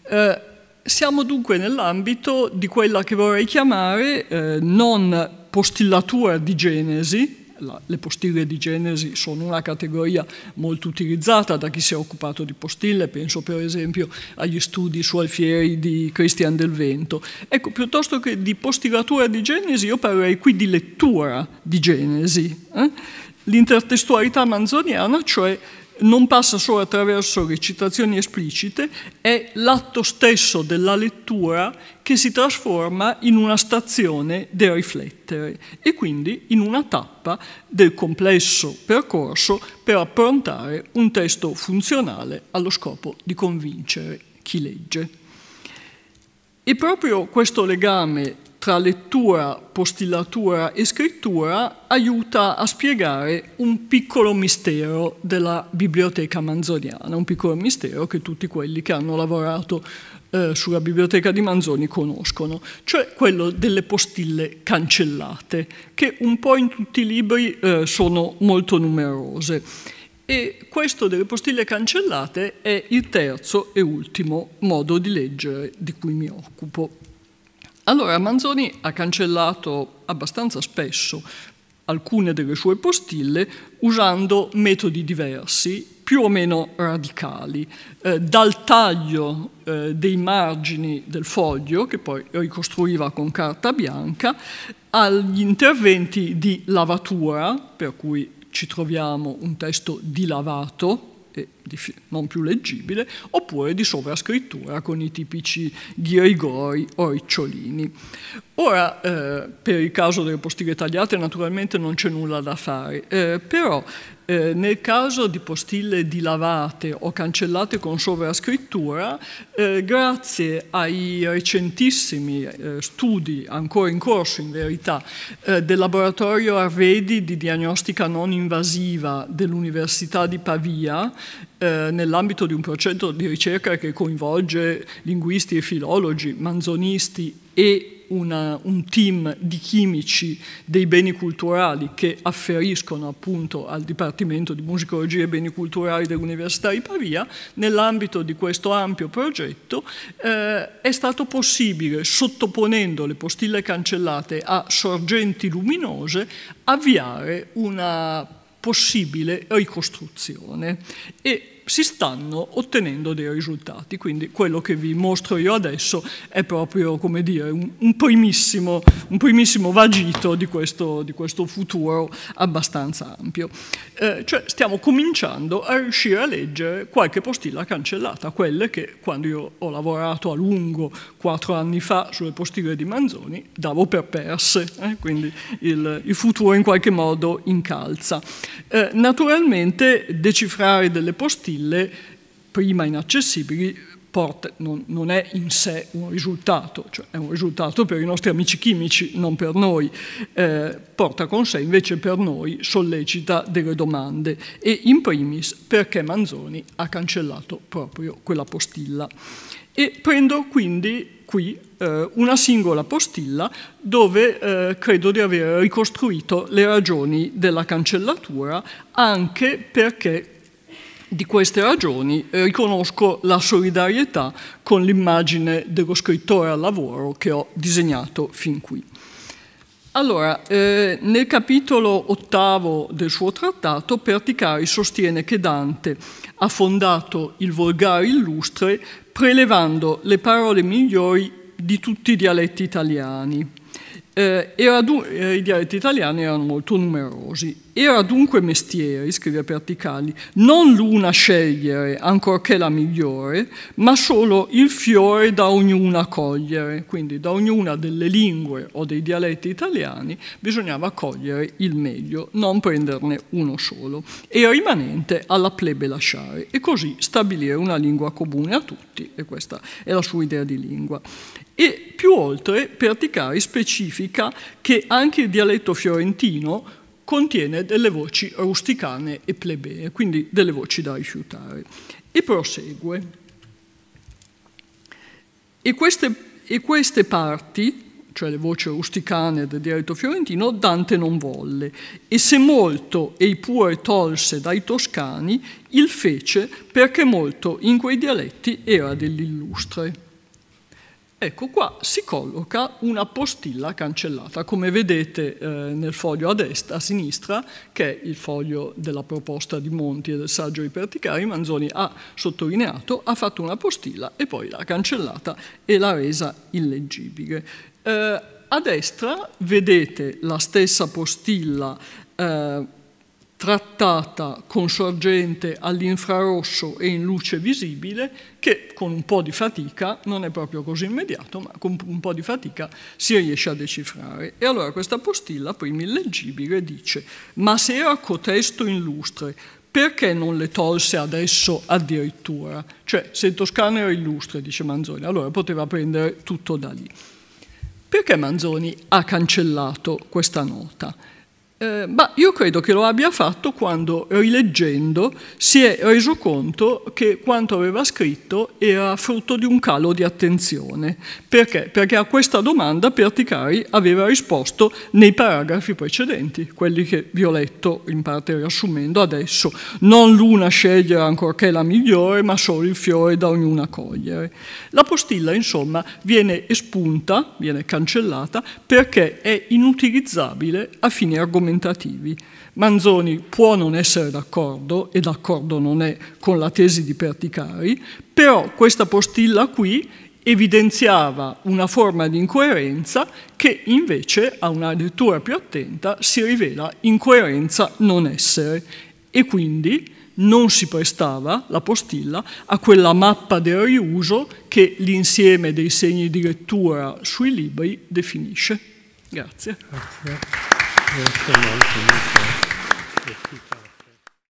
Eh, siamo dunque nell'ambito di quella che vorrei chiamare eh, non postillatura di genesi, la, le postille di genesi sono una categoria molto utilizzata da chi si è occupato di postille, penso per esempio agli studi su Alfieri di Cristian del Vento. Ecco, piuttosto che di postillatura di genesi, io parlerei qui di lettura di genesi. Eh? L'intertestualità manzoniana, cioè non passa solo attraverso recitazioni esplicite, è l'atto stesso della lettura che si trasforma in una stazione del riflettere e quindi in una tappa del complesso percorso per approntare un testo funzionale allo scopo di convincere chi legge. E proprio questo legame tra lettura, postillatura e scrittura aiuta a spiegare un piccolo mistero della biblioteca manzoniana, un piccolo mistero che tutti quelli che hanno lavorato eh, sulla biblioteca di Manzoni conoscono, cioè quello delle postille cancellate, che un po' in tutti i libri eh, sono molto numerose. E questo delle postille cancellate è il terzo e ultimo modo di leggere di cui mi occupo. Allora Manzoni ha cancellato abbastanza spesso alcune delle sue postille usando metodi diversi, più o meno radicali, eh, dal taglio eh, dei margini del foglio, che poi ricostruiva con carta bianca, agli interventi di lavatura, per cui ci troviamo un testo dilavato, e non più leggibile, oppure di sovrascrittura con i tipici ghirigori o ricciolini. Ora, eh, per il caso delle postille tagliate naturalmente non c'è nulla da fare, eh, però eh, nel caso di postille dilavate o cancellate con sovrascrittura, eh, grazie ai recentissimi eh, studi ancora in corso in verità eh, del laboratorio Arvedi di diagnostica non invasiva dell'Università di Pavia, eh, nell'ambito di un progetto di ricerca che coinvolge linguisti e filologi, manzonisti e una, un team di chimici dei beni culturali che afferiscono appunto al Dipartimento di Musicologia e Beni Culturali dell'Università di Pavia, nell'ambito di questo ampio progetto eh, è stato possibile, sottoponendo le postille cancellate a sorgenti luminose, avviare una possibile ricostruzione e si stanno ottenendo dei risultati. Quindi quello che vi mostro io adesso è proprio come dire, un, un, primissimo, un, primissimo, vagito di questo, di questo futuro abbastanza ampio. Eh, cioè stiamo cominciando a riuscire a leggere qualche postilla cancellata, quelle che quando io ho lavorato a lungo quattro anni fa sulle postille di Manzoni davo per perse, eh? quindi il, il, futuro in qualche modo incalza. Eh, naturalmente decifrare delle postille mille, prima inaccessibili, porta, non, non, è in sé un risultato, cioè è un risultato per i nostri amici chimici, non per noi, eh, porta con sé invece per noi, sollecita delle domande e in primis perché Manzoni ha cancellato proprio quella postilla. E prendo quindi qui eh, una singola postilla dove eh, credo di aver ricostruito le ragioni della cancellatura anche perché di queste ragioni eh, riconosco la solidarietà con l'immagine dello scrittore al lavoro che ho disegnato fin qui. Allora, eh, nel capitolo ottavo del suo trattato, Perticari sostiene che Dante ha fondato il volgare illustre prelevando le parole migliori di tutti i dialetti italiani. Eh, era, eh, I dialetti italiani erano molto numerosi era dunque mestieri, scrive Perticali, non l'una scegliere, ancorché la migliore, ma solo il fiore da ognuna cogliere, quindi da ognuna delle lingue o dei dialetti italiani bisognava cogliere il meglio, non prenderne uno solo, e rimanente alla plebe lasciare, e così stabilire una lingua comune a tutti, e questa è la sua idea di lingua. E più oltre, Perticari specifica che anche il dialetto fiorentino contiene delle voci rusticane e plebee, quindi delle voci da rifiutare. E prosegue. E queste, e queste parti, cioè le voci rusticane del diritto fiorentino, Dante non volle, e se molto ei pure tolse dai toscani, il fece perché molto in quei dialetti era dell'illustre. Ecco qua si colloca una postilla cancellata, come vedete eh, nel foglio a destra, a sinistra, che è il foglio della proposta di Monti e del saggio di Perticari, Manzoni ha sottolineato, ha fatto una postilla e poi l'ha cancellata e l'ha resa illeggibile. Eh, a destra vedete la stessa postilla eh, trattata con sorgente all'infrarosso e in luce visibile, che con un po' di fatica, non è proprio così immediato, ma con un po' di fatica si riesce a decifrare. E allora questa postilla, prima illeggibile, dice «Ma se era cotesto in lustre, perché non le tolse adesso addirittura? Cioè, se Toscana era illustre, dice Manzoni, allora poteva prendere tutto da lì». Perché Manzoni ha cancellato questa nota? Eh, ma io credo che lo abbia fatto quando, rileggendo, si è reso conto che quanto aveva scritto era frutto di un calo di attenzione. Perché? Perché a questa domanda Perticari aveva risposto nei paragrafi precedenti, quelli che vi ho letto in parte riassumendo adesso. Non l'una scegliere ancorché la migliore, ma solo il fiore da ognuna cogliere. La postilla, insomma, viene espunta, viene cancellata, perché è inutilizzabile a fini argomentali argomentativi. Manzoni può non essere d'accordo, e d'accordo non è con la tesi di Perticari, però questa postilla qui evidenziava una forma di incoerenza che invece a una lettura più attenta si rivela incoerenza non essere e quindi non si prestava la postilla a quella mappa del riuso che l'insieme dei segni di lettura sui libri definisce. Grazie. Grazie. เธอขนน